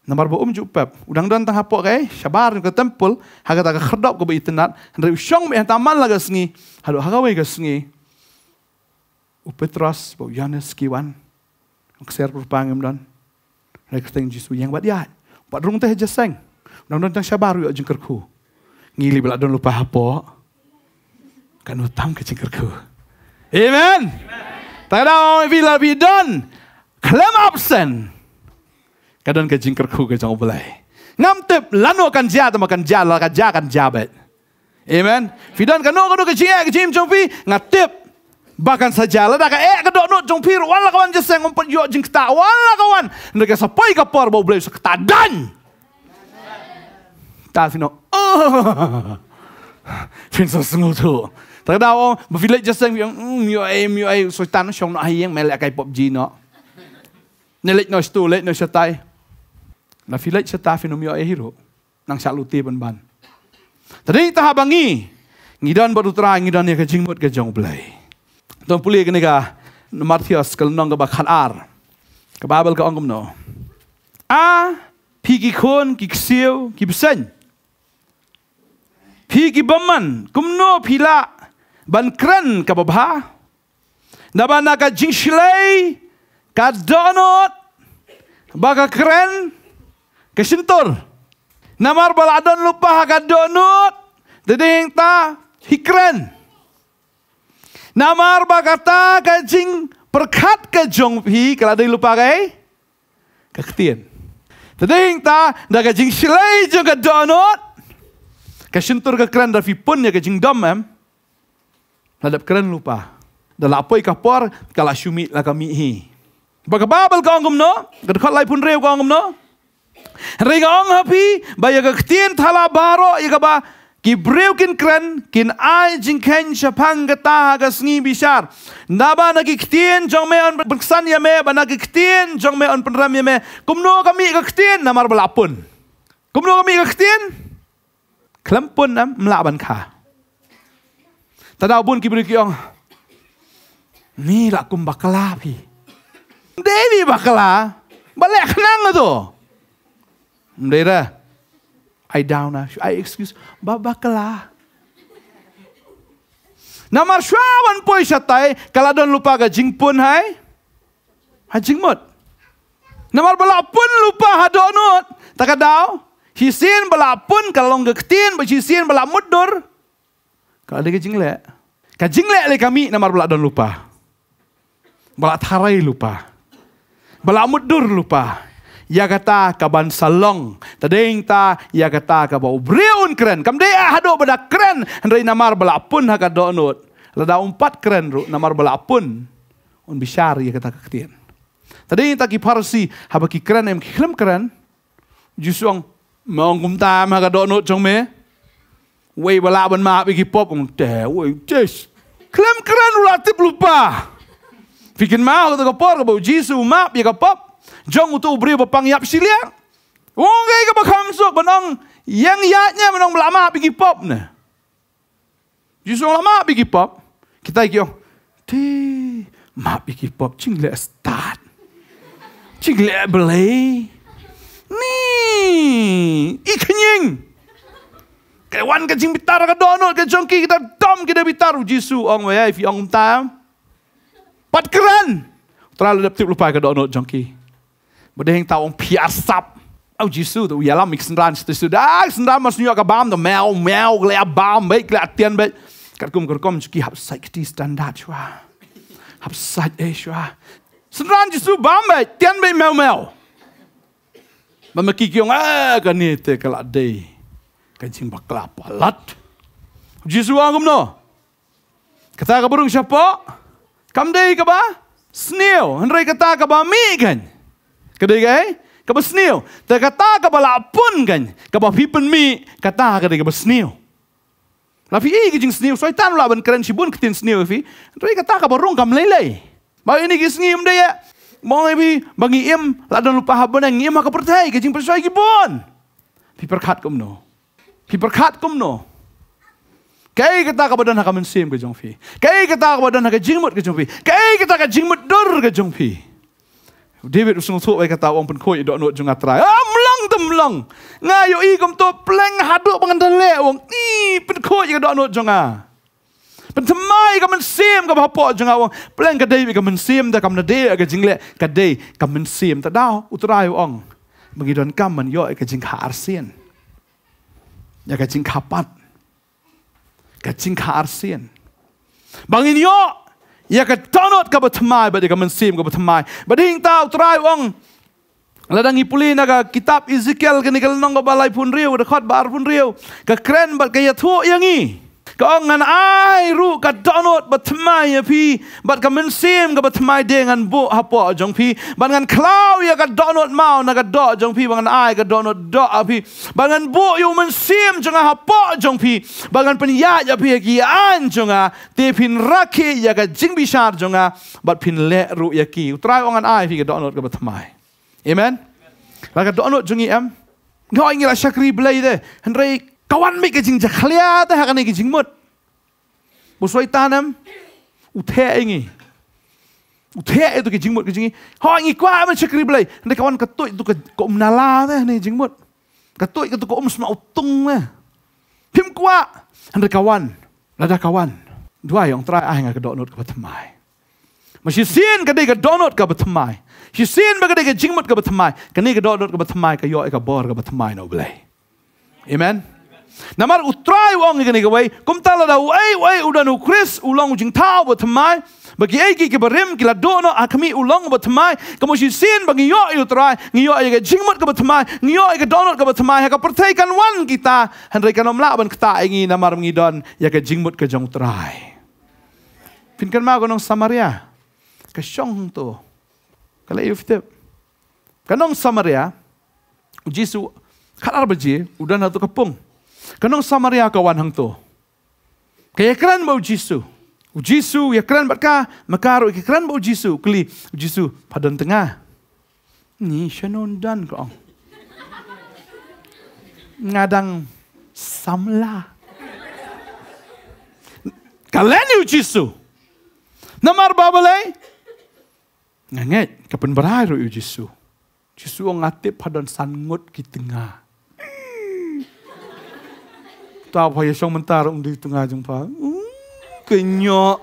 Nambar bo um ju udang dan tang hapo kai, eh, sabar ka tempel, ha ka ka kredop ka bitna, ndre syong me ta malagas ni. Halo ha ka wei ka U Petrus bo Yanes kiwan. Ngser pur dan, dan. Rekting Jesus yang badiat. Padrung teh jeseng. Undang-undang saya baru ya jengkerku. Ngili belak kan don lupa apa. Kan utang ke jengkerku. Amen. Amen. Tadang bila lebih don. Klem absen. Kadang ke jengkerku ke jangan boleh. Ngamtip lanuk kan jah atau makan jah. Lalu kan jah kan jabet. Amen. Fidan kan nuk kanu kecing ek cim cumpi ngatip. Bahkan saja lah dah kaya kedok nuk cumpir. Walau kawan jeseng umpet yuk jengketa. Walau kawan. Nereka sepoi kapar bau beli seketadan. Dan! Da sind noch, oh, finde es so zu. Da da wong, bila je sang yang yo ai yo ai so tan song no ai yang melak kai pop ji no. Ne lek no stu lek no setai. Na lah, file seta finum yo ai hiro nang saluti ban ban. Tadi ta habangi ngidan baru terang ngidan ya kejing mut kejong blai. Tong puli kene ka Matthias kal nong ba khan ar. Ka Babel ka ongum no. A pigi kon gi xiu ฮีกิบมันกุมโนพิลาบันครันกับบ้านับนักจิงชเลยกัดโดนอตบักครันกัชินตอร์นามาร์บาลาดอนลุปะกัดโดนอตเดดิงตาฮิครันนามาร์บากาตากัจิงประคัดกัจงพีกลาดิลุปะกัยกัคเตียนเดดิงตาดักจิงชเลยจงกัดโดนอต Ka sintur ka kran dafi pun ya ka jingdom em. Ladap kran lupa. Dalam apoi kapor kala syumi la kami hi. Baga babel kau ngum no? Ka dekat pun reu kau ngum no? Rei ka ong hapi ba ya ka thala baro ya ka ba ki breu kin kran kin ai jing ken shapang ta ga sngi bisar. Na ba na ki me on bksan ya me ba nagi ki jang jong me on pun ya me. Ya kumno kami ka ktin nama berlapun kumno kami ka ktin? คลัมปุ่นนะมลาบันขาแต่ดาวบุญกิบริกยองนี่ละกุมบักลาพี่เดนี่บักลาบัลเล็กนั่งอะตัวเดี๋ระไอ้ดาวนะไ่อ็กซ์คิวส์บับบักลานามาชาวันพุ่ยชะตายกาลาดอนลืมกับจิงปุ่นไฮฮัจิงหมดนามาบลาปุ่นลืมหัดดอนุตตะกัดดาว Hisin belapun kalau ngektin berhisin belap mudur. Kalau ada kejinglek. lek le kami nama belak don lupa. Belak tarai lupa. Belak mudur lupa. Ia kata kaban salong. Tadeng ta ia kata kabau breun keren. dia ah, hado beda keren. Hendai namar belak pun hakadonut. Lada umpat keren ru namar belak pun. Un bisyar ya kata kektin. Tadi kita kiparsi habaki keren yang kirim keren. Justru มองกุมตามากระโดดนุชงเมเวยบลามันมาไปกิปปองแต่เวยเจสคลมครันรัติบลุปาฟิกินมาเราตะกปอร์กับเจสุมาปีกับปอบจงอุตุบริบปังยับสิเลียวงเกยกับคำสุกบนองยังยะเนี่ยมันองบลามาไปกิปปอบเนี่ยยิสุลามาไปกิปปอบคิดได้กี่ที่มาไปกิปปอบจิงเลสตาร์จิงเลเบลี ni ikening kewan kencing jing bitar ke donut ke jongki kita dom kita bitar uji su ong wei fi ong ta pat keren terlalu tip lupa ke donut jongki bodeh yang tawong piar sap au uji tu yalam mix ran tu sudah sendam mas nyok ke bam do mel mel gle bam baik gle tiang baik kat kum kum kum jongki hab sai standard chua hab sai eh chua sendam jisu bam baik tiang baik mel mel memeki kiong a ah, kani te kala de kancing baklapa lat jisu angum no kata ka burung siapa kam de ka ba snail andre kata ka ba mi kan kedai gai eh? ka ba snail te kata ka ba lapun kan ka ba pipen mi kata ka de ka ba snail la fi ege jing snail so itan la ben kren si ketin snail fi andre kata ka burung kam lele Bawa ini kisngim dia ya. E mau bi bagi im ladang lupa habu neng im aku percaya kerja yang percaya gibon. Piper cut kum no. Piper cut kum no. Kai kita ke badan hakam sim ke jong fi. Kai kita ke badan hakam jingmut ke jong fi. Kai kita ke jingmut dur ke jong fi. David usung tu wei kata wong pun koi dok not jung atrai. Amlong ah, temlong. Ngayo i kum to pleng haduk pengendale wong. Ni pun koi dok not jung ah. Pan temai ka mensim ka bapak jeng awang. Plan ka dei ka mensim da kam na dei ka jingle ka dei ka mensim ta dau utrai ong. Mengi don kam man yo ka jing ka arsien. Ya ka jing ka pat. Ka jing ka arsien. Bang in yo ya ka tonot ka betmai ba ka mensim ka betmai. Ba ding ta utrai ong. Ladang ipuli na ka kitab Ezekiel kini kalau nong balai pun riu, dekat bar pun riu, ke kren bal kaya tu yang ini. ก็งันอายรู้กับดอนอดบัตมาเยพีบัตกับมันซีมกับบัตมาเดงันบุฮะปอจงพีบังันคลาวยากับดอนอดมาวนากับดอจงพีบังันอายกับดอนอดดอกอพีบังันบุอยู่มันซีมจงฮะปอจงพีบังันปัญญาเยพีกี่อันจงอาเตพินรักเฮยากับจิงบิชาร์จงอาบัตพินเลรู้ยากีอุตรายองันอายพีกับดอนอดกับบัตมาเอเมนแล้วกับดอนอดจงอีเอ็มก็อิงลาชักรีบเลยเดหันเรกกวันไม่กจริงจะเคลียรแต่หากันกจริงมดบุสวยตาน้นอุเทะองอุเทะอตัวกจริงมดกจริงหอยงี้กว่ามันชักริบเลยในกวันกระตุ้ยตัวกมนาลาเนี่ยนจริงมดกระตุยกระตุกอมสมาอุตุงเนพิมกว่าเด็กกวันราดักวันด้วยองตรายอ้ายงกระโดดนดกับทำไมมาชิซีนก็ได้กระโดดนดกับทำไมชิซีนมันก็ได้กระจิงมดกับทำไมกันนี่กระโดดนดกับทำไมกั็ย่อยกับบอร์กับทำไมเนาะเลยเอเมนนมัดอุตรายวังกันกไว้กุมตาลเราเอ้ไว้อุดานุคริสอุลังจิงท้าวบทมาบางทีไอ้กิบริมกิลาโดนอาคมีอุลังบทมาก็มุชิสินบางทีย่ออุตรายงี้ย่อไอ้กจิงมัดกับบทมาง้ย่อไอ้กโดนกับบทมาให้กับประเทศกันวันกิตาฮันรีกันอมลาบันกตาไอ้กีนมัดมีดอนอยากจิงมัดกับจงอุตรายฟินกันมากน้องสมาริยากับช่องตัวก็เลยอุฟเตปกับน้องสมาริยาจิสุขัดอารบจีอุดานาตุกับปุ่ง Kenong Samaria kawan hang tu. Kaya keran bau Jisu. Jisu ya keran batka. Maka aru ya keran bau Jisu. Kli Jisu padan tengah. Ni syanun dan kau. Ngadang samla. Kalen ni Jisu. Namar babalai. Nganget kapan berakhir Jisu. Jisu ngatip padan sangut kita tengah. Tao paya siyang mantarong dito nga jong pa. Kanyo.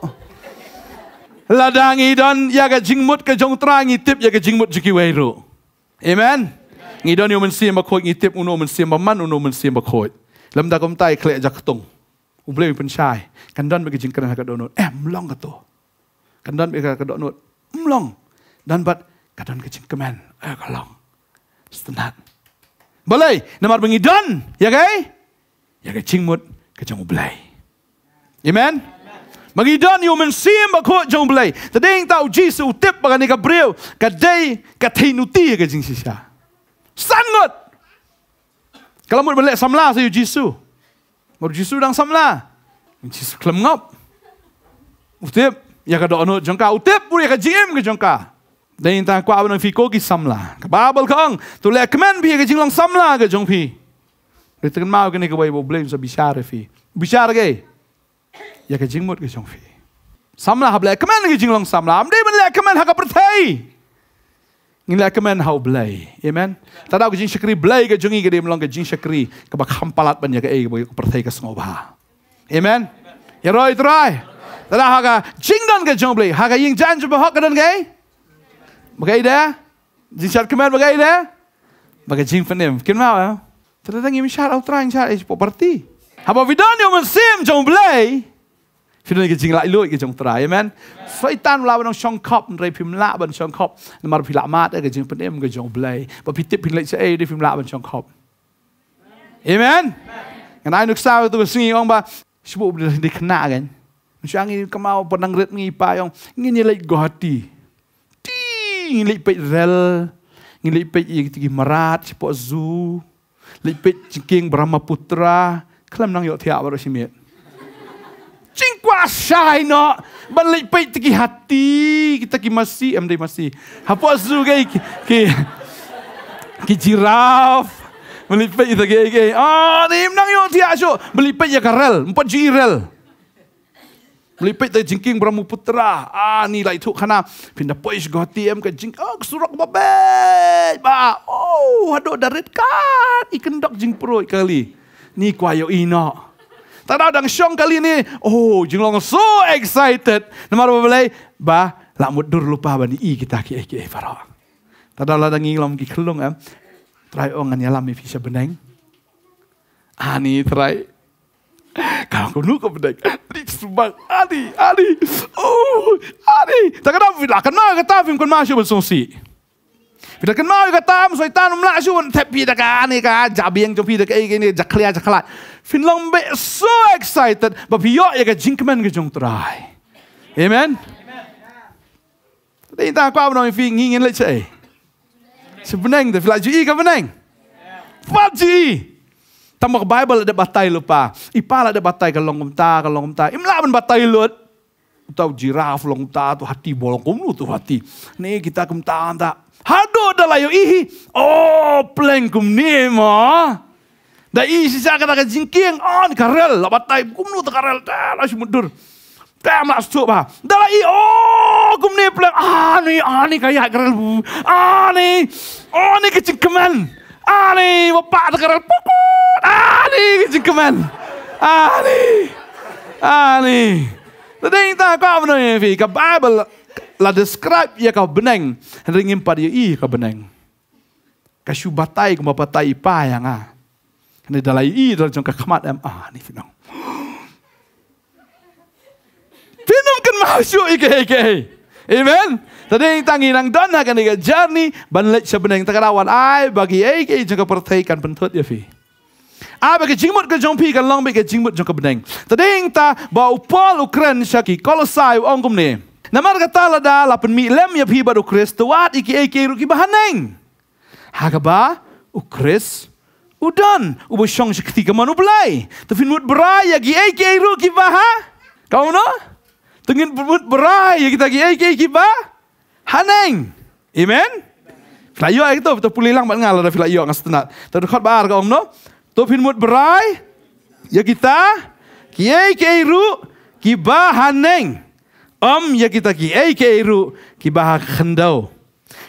Ladangi don yaga jingmut ka jong tra ngitip yaga jingmut jiki wairu. Amen. yêu mình tiếp, Ngi don mình mansiya makoy ngitip uno mansiya mình uno mansiya makoy. Lam ta kom tay kle jak tong. mình pen chai. Kan don bagi jing kan ha ka donut. Em long ka to. Kan don bagi ka donut. Em long. Dan bat ka don ka jing kemen. Eh ka long. Setenat. Boleh, namar mengidon, ya kai? Jeg kan tænke mod, kan jeg blive. Amen. Man kan ikke jo men se mig kun jeg blive. Så det er ikke der Jesus utip, man kan ikke brev, kan det, kan det nu tige, kan jeg sige. Sandt. Kalau mod blive samla så jo Jesus. Mod Jesus dang samla. Jesus klem ngop. Utip, jeg ya kan doa noget jangka. Utip, bur jeg kan jim ke jangka. Dan yang tak kuat abang fikoki samla. Kebabel kong, tu lekmen bi kejing lang samla ke ya jongpi. pi. Rita kan mau cái này ika bai bo blame bị sa bishara fi. cái, gay. Ya ka jing mot ka jong fi. Samla hab lai kamen ka jing long samla. Am dei man lai kamen ha ka pertai. Ngin lai kamen hau blai. Amen. Tada cái jing shakri cái ka jungi cái dei long ka jing shakri ka bak hampalat ban ya cái ei ka pertai ka sngoba. Amen. Ya roi trai. Tada ha ka jing dan ka jong blai. Ha ka ying jan jong ha ka dan gay. Bagai dah. Jing shat cái bagai à, dah. cái jing fanim. Kin mau ya? À? Terdatang yang syar al terang syar eh properti. Apa bidan yang mesim jom belai. Fidun eh, ke jing lai lu ke jom terai amen. Saitan lawan nang song kop nrei pim la ban song kop. Namar pila mat ke jing penem ke jom belai. Ba pitip pin lai se ai pim la ban song kop. Amen. Kan ai nuk sao tu sing ong ba sibu bila di kena kan. Nsu angi kemau penang rit ngi pa yang ngi nyelai gohati. Ti ngi lai pe rel. Ngi lai pe i ya, tigi marat sipo zoo. ลิปิจิกิงบรมพุทราคลำนังโยเทียบรสิมิตจิงกว่าชายเนาะบันลิปิตกิหัตตีกิตกิมัสีเอ็มดีมัสีฮะพอสูเกกิกิจิราฟบันลิปิตกิเกอ๋อนี่มนังโยเทียชัวบันลิปิยากระเรลมปจีเรล melipit dari jengking beramu putera. Ah, ni lah itu kena pindah poish gotiem ke jing. Oh, kesurak babet. Ba. Oh, aduk darit red kan. Ikan dok jing perut kali. Ni kuayo ino. Tak ada syong kali ni. Oh, jing long so excited. Nama apa boleh? Ba, lak mudur lupa bani i kita ki eh, ki eh, faro. Tak ada lah dengi ki kelung. Eh. Try ongan ya lami fisa beneng. Ani ah, try. Kalau kau nuka pendek, ni sumbang Ali, Ali, oh, Ali. Tak kena bila kena kata film kau masih bersungsi. Bila kena kata masih tanu melaju pun tapi tak ani kah jabi yang jumpi tak ini jak kelihat jak kelat. Film be so excited, tapi yo ya ke jinkman ke jung terai. Amen. Tapi tak kau pun orang ingin lecay. Sebeneng, tapi lagi ikan beneng. Fajir. Tamok Bible ada batay lo pa. Ipala ada batay ka longkum ta, ka longkum ta. Imlaman batay lo. Tau jiraf longkum ta, tu hati bolong kum lo, tu hati. Nih kita kum ta, ta. Hado yo ihi. Oh, pleng kum ni mo. Da i sisa kata ka jingking on oh, karel la batay kum lo ta karel ta la mundur. Ta ma stu ba. la i oh kum ni pleng ah ani ah, kaya karel bu. Ah, oh Ani kecing keman. Ani ah, bapak ta karel pokok. Ah, ni jin kemen. Ah, ni. Ah, ni. Tadi kita kau apa nanya ni? Kau Bible lah describe ya kau beneng. Ringin pada i kau beneng. Kau syubatai kau bapatai tai pa yang ah. Kau dalai i dalam jangka kemat em ah ni fikir. Pinum kan masuk ike eh, ike. Eh, eh. Amen. Tadi yang tangi nang dona kan ika journey. Banlet sebeneng tak kawan ai bagi ike jangka perhatikan bentuk ya fikir. Apa ah, ke jingmut ke jompi ke kan long ke jingmut jong ke beneng. Tadi yang ta bau Paul Ukren syaki kolosai ongkum ni. Namar kata lada lapen mi lem ya pihibat ukris tuat iki eki ruki bahaneng. Hakaba ukris udan ubo syong syakti ke manu belai. Tapi mut berai ya ki eki ruki baha. Kau no? Tengin mut berai ya kita ki eki ruki Haneng. Amen? Filak yuk itu, betul pulih lang bat ngalah dah filak yuk ngasih tenat. Terdekat bahar kau no? Tok Finmut Berai, ya kita, Kiai Kiai Ru, Kibah Haneng, Om ya kita Kiai Kiai Ru, Kibah Kendau.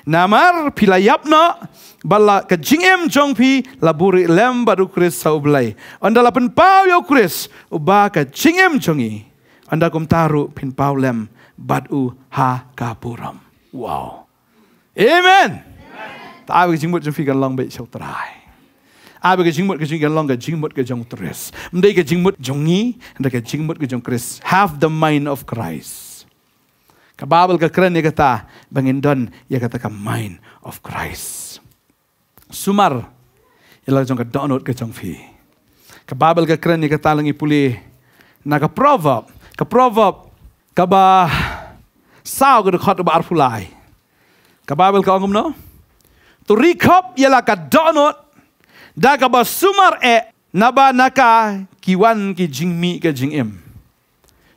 Namar pilayapna bala ke jingem jongpi laburi lem baru kris saublai. Anda lapen pau yo kris uba ke jingem jongi. Anda kum taru pin pau lem badu ha kapuram. Wow. Amen. Amen. Tak apa jingbut jongpi kan long bit Abe ke jingmut ke jing yang longga jingmut ke jong terus. Mendai ke jingmut jongi, mendai ke jingmut ke jong Kris. Have the mind of Christ. Kababel ke keren ya kata bangin don ya kata ke mind of Christ. Sumar ya lagi jong ke download ke jong fi. Kababel ke keren ya kata lagi pulih. Naga proverb, ke proverb, kaba sao ke dekat ba arfulai. Kababel ke angum no? To recap ya lagi download da ba sumar e na ba na ka ki wan ki jing mi ka jing em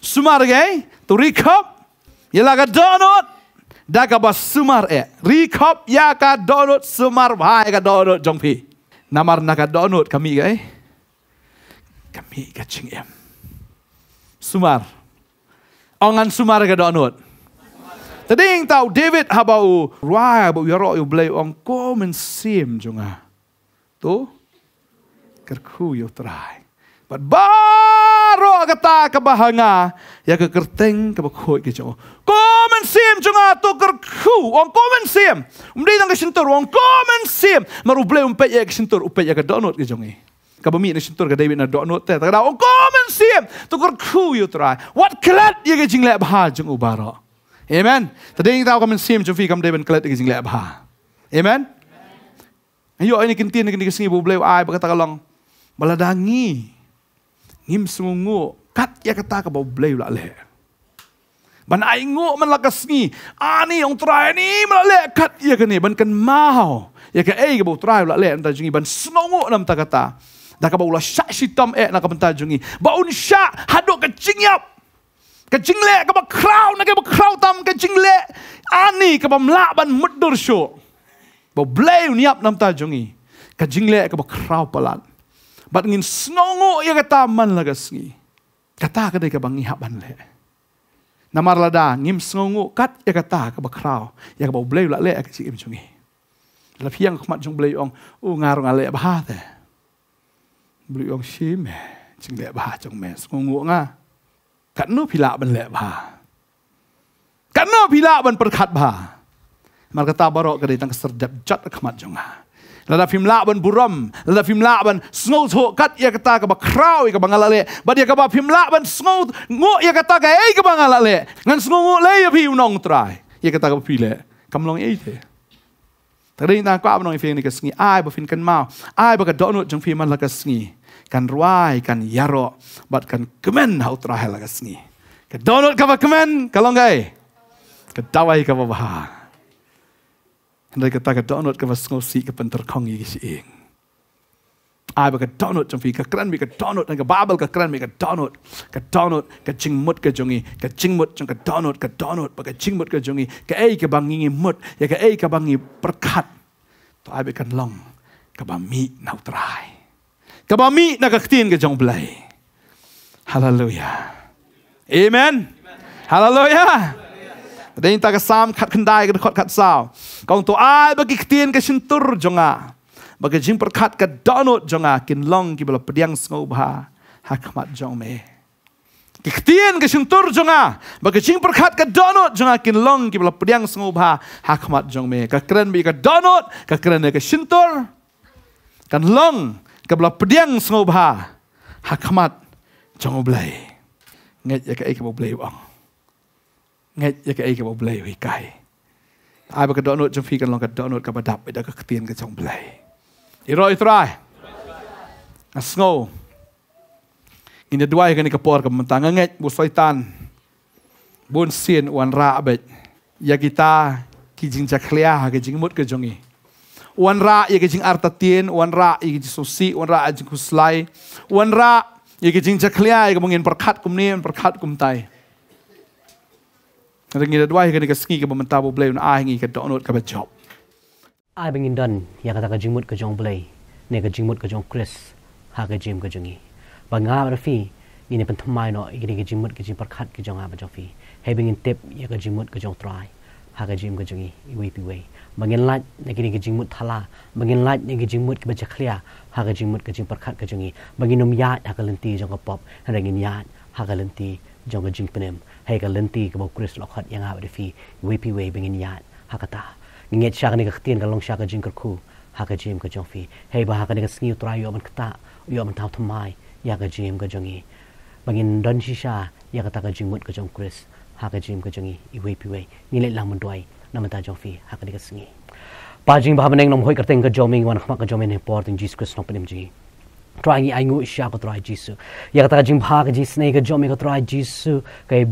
sumar ge tu recap ye la ka donut da ba sumar e recap ya ka donut sumar ba ka donut jong pi namar naka donut kami ge kami ka jing em sumar ongan sumar ka donut Tadi yang tahu David habau ruai habau yarok yu blay ong komen sim jongah tu kerku yo try But baru kata kebahanga ya ke kerteng ke bekoi ke jong. Komen sim jong atu kerku. Wong komen sim. Mri nang sentur wong komen sim. Maru ble umpe ya sentur upe ya ke download ya ke jong. Eh. Ka bumi ne sentur ke David na download te. Tak ada wong komen sim. Tu kerku yo try. What clat ya ke jing le bah jong ubaro. Amen. Tadi kita akan mensim jufi kam David clat ke jing le Amen. Ayo ini ini kini kesini bu beliau ai berkata kalong baladangi ngim sungu kat ya kata ke bu beliau lah leh. Ban ai ngu melakasni ani ong trai ni melale kat ya kene ban ken mau ya ke ai ke bu trai lah leh entar jungi ban sungu nam ta kata. Dah kau ulah syak si tom eh nak kau jungi. Baun syak haduk kecing yap. Kecing lek kau bakraw nak kau bakraw tam kecing lek. Ani kau bakraw ban mudur syok bo blay niap nam ta jongi ka jingle ka bo kraw palat bat ngin snongo ya ka ta man la gasngi kata ka dai ka bangi hap ban le namar lada ngim snongo kat ya ka ta ka bo kraw ya ka bo blay la le ka si im jongi la phiang khmat jong blay ong u ngar ngal le ba ha ta blay ong shi me jingle ba jong ha me snongo nga kat no phila ban le ba ha. kat no phila ban perkhat ba ba mereka tak barok ke datang ke serdap jat ke mat jonga. Lada film lawan buram, lada film lawan snout ho kat ia kata ke bakrau ke bangalale. Bad ia ke ba film lawan snow, ngo ia kata ke ai ke bangalale. Ngan snout ngo le ia pi unong try. Ia kata ke pile. Kamlong ai te. Tadi nak kau abang ini ke sini, ai bukan kan mau, ai bukan donut jeng firman lagi sini, kan ruai kan yaro, bat kan kemen hau terakhir lagi sini, ke donut kau kemen, kalau gay. ke tawai kau bahar. ហើយកតាកដោណត់កវស្ងោស៊ីកពិនតរខងយីឯងអាយបកដោណត់ចំពីកក្រានមីកដោណត់ហើយកបាបលកក្រានមីកដោណត់កដោណត់កជីងមុតកជងីកជីងមុតចំកដោណត់កដោណត់បកជីងមុតកជងីកអេកបងីមុតយកអេកបងីប្រកាត់តអាយបកឡងកបាមីណៅត្រៃកបាមីណកខទីនកជងប្លៃ Hallelujah. Amen. Hallelujah. Amen. Hallelujah. Dan tak sam kat kendai kat kat kat sao. Kau untuk ay bagi ketian ke sentur jonga. Bagi jing perkat ke donut jonga. Kin long ki bila pediang sengau bha. Hakmat jong me. Kiktien ke sentur jonga. Bagi jing perkat ke donut jonga. Kin long ki bila pediang sengau bha. Hakmat jong me. Ke keren bagi ke donut. Ke keren ke sentur. Kan long ke bila pediang sengau bha. Hakmat jong me. Ngat ya ke ikan boleh buang. เงยกเอกบเบลวิกไกอายกระดอนดจมพีกันลองกระดอนดกับมาดับไปดักกเตียนกันจงเบลอีรอยตรายสโงอินเดดวายกันนี่กับปอร์กับมันต่างเงยบุสไตันบุนเซียนวันราเบยากิตากิจิงจะเคลียกิจิงมุดกิจงี้วันราอากิจิงอาร์ตเตียนวันราอากจิงสุสีวันราอากจิงคุสไลวันราอากิจิงจะเคลียกิมงเงินประคัดกุมเนียนประคัดกุมไตရင်ငင်တဲ့ဝိုင်းကနေကစကီကပမတဘူဘလေးနအာငီကဒေါနုတ်ကပချော့အိုင်ဘင်းဒန်ယကတကဂျင်းမုတ်ကဂျုံဘလေးနေကဂျင်းမုတ်ကဂျုံခရစ်ဟာကဂျင်းကဂျုံကြီးဘငါရဖီယင်းပန်ထမိုင်းနော်ဤကဂျင်းမုတ်ကဂျင်းပတ်ခတ်ကဂျုံအဘဂျော်ဖီဟေဘင်းတစ်ယကဂျင်းမုတ်ကဂျုံထရိုင်ဟာကဂျင်းကဂျုံကြီးဝေပီဝေးဘငင်လိုက်နေကဂျင်းမုတ်ထလာဘငင်လိုက်နေကဂျင်းမုတ်ကပချခလျာဟာကဂျင်းမုတ်ကဂျင်းပတ်ခတ်ကဂျုံကြီးဘငင်နုံယာဒါကလန်တီဂျုံကပပ်ဟရငင်ယာဒါကလန်တီဂျုံကဂျင်းပနမ် hay ka lenti ka bo chris lok khat yanga de fi we pi we bing in yan hakata nget sha ni ka khtin ka long sha ka jing ka khu ha ka jim ka jong fi hai ba ha ka ni ka sni utra yo man kata yo man thau thmai ya ka jim ka jongi bangin don shi sha ya ka ta ka jing mut ka jong chris ha ka jim ka jongi i we pi we ni le lang man doi namata jong fi ha ka ni ka sni pa jing ba ba neng nom hoi ka teng ka joming wan khma ka jomin he por ting jesus christ nopinim ji Trai ngi ai ngu isha ko trai jisu. Ya kata ka jing bha ka jing snei ka jomi ka trai jisu. Ka i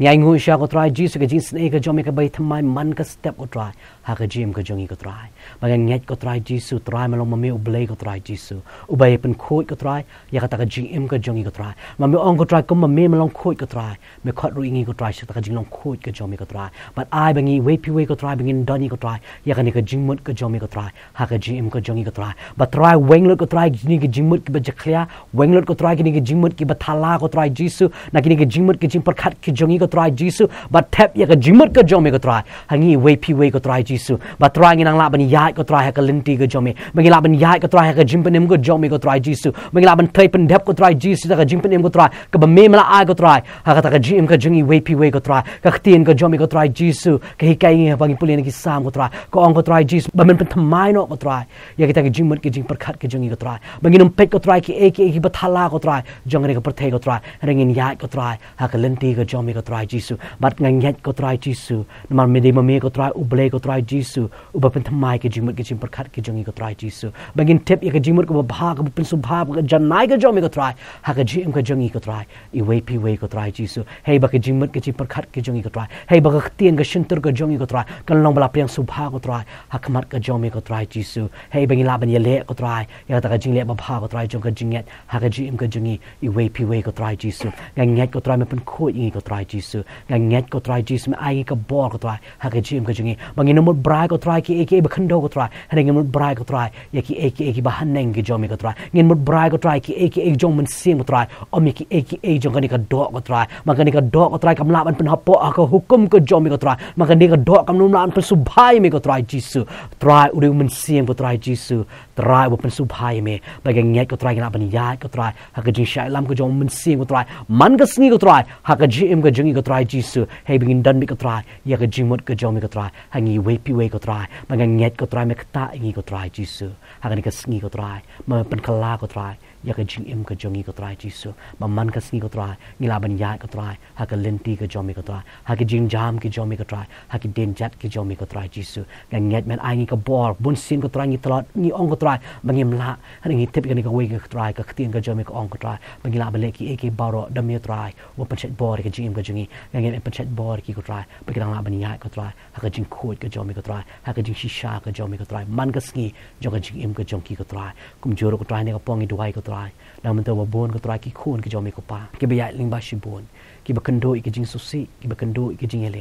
nyaingu sha ko try jisu ke jins ne ke jome ke bai thamai man ka step ko try ha ke jim ke jongi ko try ba ngai ngai ko try jisu try ma lo ma me u blai ko try jisu u bai e pen khoi ko try ya ka ta ka jim ke jongi ko try ma me ong ko try ko ma me ma long khoi ko try me khot ru ingi ko try sha ta ka jing long khoi ke jome ko try but i bangi we pi we ko try bangin doni ko try ya ka ne ka jing mut ko jome ko try ha ka jim ko jongi ko try but try weng lo ko try ni ke jing mut ke ba ja khlia weng lo ko try ni ke jing mut ke ba thala ko try jisu na ke ni ke jing mut ke jing par khat ke jongi ko ตรายจีสุบัดแทบอยากจะจมุดก็จอมีก็ตรายหางี้เวพีเวก็ตรายจีสุบัดตรายงินังลาบันยายก็ตรายให้กับลินตีก็จอมีมึงลาบันยายก็ตรายให้กับจิมเปนิมก็จอมีก็ตรายจีสุมึงลาบันเทยเป็นเด็บก็ตรายจีสุแต่กับจิมเปนิมก็ตรายกับเมมลาอายก็ตรายหากแต่กับจิมก็จึงอีเวพีเวก็ตรายกับตีนก็จอมีก็ตรายจีสุกับฮิกายงี้บางอีปุ่นงี้สามก็ตรายก็องก็ตรายจีสุบัดมันเป็นทำไมเนาะก็ตรายอยากแต่กับจิมมุดก็จิมประคัดก็จึงอีก็ตรายบางอีนุ่มเป็ดก็ตรายกับเอกเอกีบัดทลาก็ตรายจังเรียกับประเทศก็ตรายเรื่องงินยายก็ตรายหากกับลินตีก็จอมีก็ตร្រៃយេស៊ូបាត់ងាញ់ញាច់ក៏ត្រៃយេស៊ូនំមីដីមីក៏ត្រៃអ៊ូប្លេក៏ត្រៃយេស៊ូឧបពន្ធម៉ៃកេជីមុតកេជីមប្រខាត់កេជងីក៏ត្រៃយេស៊ូបងិនធិបយេកេជីមុតក៏បាហាក៏បពន្ធសុបាបក៏ចាណៃកេជងីក៏ត្រៃហាកេជីមក៏ជងីក៏ត្រៃយីវេពីវេក៏ត្រៃយេស៊ូហេបកេជីមុតកេជីមប្រខាត់កេជងីក៏ត្រៃហេបកខទៀងកេសិនទុរក៏ជងីក៏ត្រៃកលងបលាព្រៀងសុបាក៏ត្រៃហាកម៉ាត់ក៏ជងីក៏ត្រៃយេស៊ូហេបងិលាបនយលេក៏ត្រៃយាតកជីលេបាហាក៏ត្រៃជងកជីញ៉ាត់ហាកេជីមក៏ជងីយីវេពីវេក៏ត្រៃយេស៊ូងាញ់ញាច់ក៏ត្រៃមពន្ធខូចយីក៏ត្រៃយេ jisu nga nget ko trai jisu me ai ka bor ko trai ha ka jim ka jungi mangi nomor brai ko trai ki ek ek khando ko trai ha ngi nomor brai ko trai ya ki ek ek ba han ngi jomi ko trai ngi nomor brai ko trai ki ek ek jong man sim ko trai o mi ki ek ek jong ka ni ka do ko trai ma ka ni ka do ko trai kam la ban pen ha po ka hukum ko jomi ko trai ma ka ni ka do kam nom la pen subai me ko trai jisu trai u man sim ko trai jisu trai wo pensu phai me ba ge nge ko trai ngna ban ya ko trai ha ge jing shai lam ko jong men sing ko trai man ge sing ko trai ha ge jim ge jing ko trai ji su he bing dan bi ko trai ya ge jing mot ko jong mi ko trai ha ngi we pi we ko trai ba ge nge ko trai me ta ngi ko trai ji su ha ge ge sing ko trai ma pen kala ko trai อยากจริงเอ็มกับจงีก็ตรายจีสุบมันกับสีก็ตรายงิลาบัญญาก็ตรายหากกับลินตีกับจอมีก็ตรายหากกับจิงจามกับจอมีก็ตรายหากกับเดนจัดกับจอมีก็ตรายจีสุงั้นเงียบแม่ไอ้งี้ก็บอร์บุญสินก็ตรายงี้ตลอดงี้องก็ตรายบางยิมละฮันงี้ทิพย์กันก็เวกก็ตรายก็ขึ้นกับจอมีก็องก็ตรายบางยิลาบัญญาคีเอคีบารอเดมีก็ตรายว่าปัจจัยบอร์กับจิงเอ็มกับจงีงั้นเงียบเป็นปัจจัยบอร์กี้ก็ตรายไปกันละบัญญาก็ตรายหากกับจิงคูดกับจอมีก็ตรายหากกับจิงชิชากับจอมีก็ตรายมันกับสีจงกับจิงเอ็มกับจงกี้ก็ตรายคุ้มจูรุก็ตรายเนี่ยก็ป้องอีดไว้ก็รายดาวมันเตวบุญก็ตรายกี่คูนกจอมีกปาเกบยลิงบาชิบุญกบคันดูอีกจิงสุสีกบคันดูอีกจิงเอเล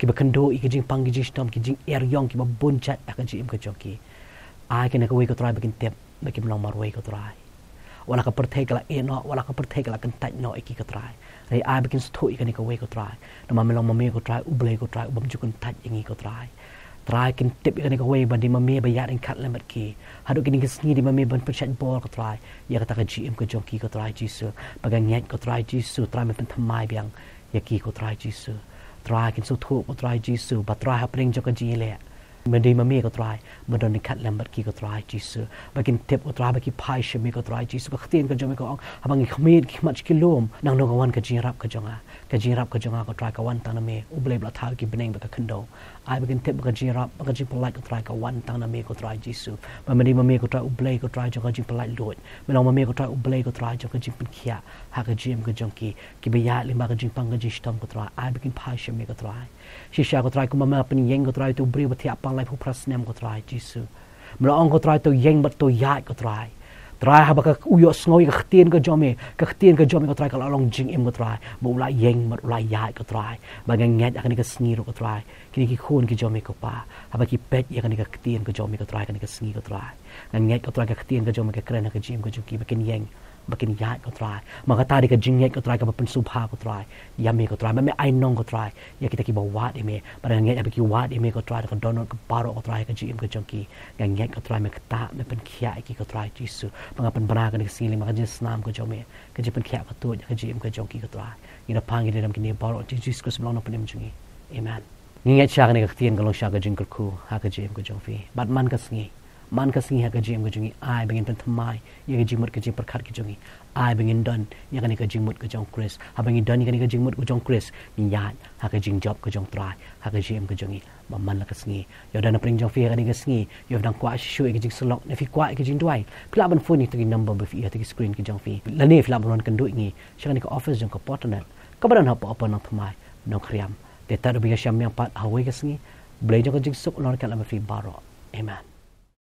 กบคันดูอีกจิงพังกจิงตอมกจิงเอรยองกบบุญจัดอากันจิมก็จอกีอายกนักวยกตรายบกินเต็บกิมลองมารวยก็ตรายวละกับประเทศกละเอโนอวละกับประเทศกละกันตัดโนอกีก็ตรายไรอายบกินสุุอีกนกวยก็ตรายนมานลองมาเมก็ตรายอุบเลลก็ตรายอุบมจุกันตัดอย่างงี้ก็ตรายត្រៃគិនទិបយានិកហួយបានឌីមមីបាយ៉ាងខាត់ឡមិតគីហៅគិនគិស្ងីឌីមមីបានពិចាត់បលក៏ត្រៃយាកតាគីអឹមក៏ចុងគីក៏ត្រៃជីសបកងញ៉ាច់ក៏ត្រៃជីសត្រៃមិនធម្មាយបៀងយាគីក៏ត្រៃជីសត្រៃគិនសុធូក៏ត្រៃជីសបាត្រៃហាប់រិងចុកជីលែมันดีมามีก็ตรายมันโดนคัดแลมบัดกีก็ตรายจีสุบางินเทปก็ตราบางทีพายเชมีก็ตรายจีสุบางทีก็จะไม่ก็อ่างบางทีขมีดขมัดกิลมนางนกวันก็จีรับก็จงอาก็จีรับก็จงอาก็ตรายก็วันตั้งนเมอุบเลบละทาวกิบเนงบักขันโดไอ้บางินเทปบก็จีรับบางจีพลายก็ตรายก็วันตั้งนเมก็ตรายจีสุบางดีมามีก็ตรายอุบเลก็ตรายจงก็จีพลายลุยบางทีมามีก็ตรายอุบเลก็ตรายจงก็จีเป็นขี้หากจีมก็จงกี่กิบยาลิมากจีปังก็จีสตอมก็ตรายไอ้บางทีพายเชมีก็ตราย Si sia ko trai kuma mapen yeng ko trai tu bri wati apa lai pu prasnem ko trai jisu. Mela ong ko trai tu yeng bat tu yai ko trai. Trai haba ka uyo snoi ka ktien ka jome, ka ktien ka jome ko trai kala long jing im ko trai. Ma ula yeng ma ula yai ko trai. Ma ga ngat akani ka sniro ko trai. Kini ki khun ki jome ko pa. Haba ki pet ya kani ka ktien ko jome ko trai kani ka sniro ko trai. Ngat ko trai ka ktien ka jome ka krena ka jim ko jim ki ba ken yeng ba kin yat ko try ma ka ta de ka jing yat ko try ka ba pin su pha ko try ya me ko try ma me ai nong ko try ya ki ta ki ba wat me ba ngai ya ba ki wat me ko try ka donor ka paro ko try ka ji im ka jong ki ngai ngai ko try me ka ta me pin kya ki ko try ji su ma ka pin bra ka ni sili ma ka jis nam ko jong me ka ji pin kya ka tu ka ji im ka jong ki ko try ni na pang ni ram ki ni ba ha, ro ji jis ko sim lon pin im jong ki amen ngai cha ka ni ka tien ka long sha ka jing ka ku ha ka ji im ka jong fi but man ka sngi man ka singi ha ka jim ka jungi ai bengin tan thamai ye ka jimut ka jim par ka jungi ai bengin dan ye ka ni ka jimut ka jong Chris. ha bengin dan ye ka ni ka jimut ka jong Chris. mi ya ha ka jing job ka jong trai ha ka jim ka jungi ma man la ka singi yo dan pring jong fi ka ni ka singi yo dan kwa shu ye ka jing slok ne fi kwa ka jing dwai kla ban phone ni tri number ba fi ye ka screen ka jong fi la ne fi la ban kan do ngi sha ka ni ka office jong ka partner ka ban ha pa pa na thamai no khriam te tar bi ya sham yang pat ha we ka singi blai jong ka jing sok lor ka la ba fi baro amen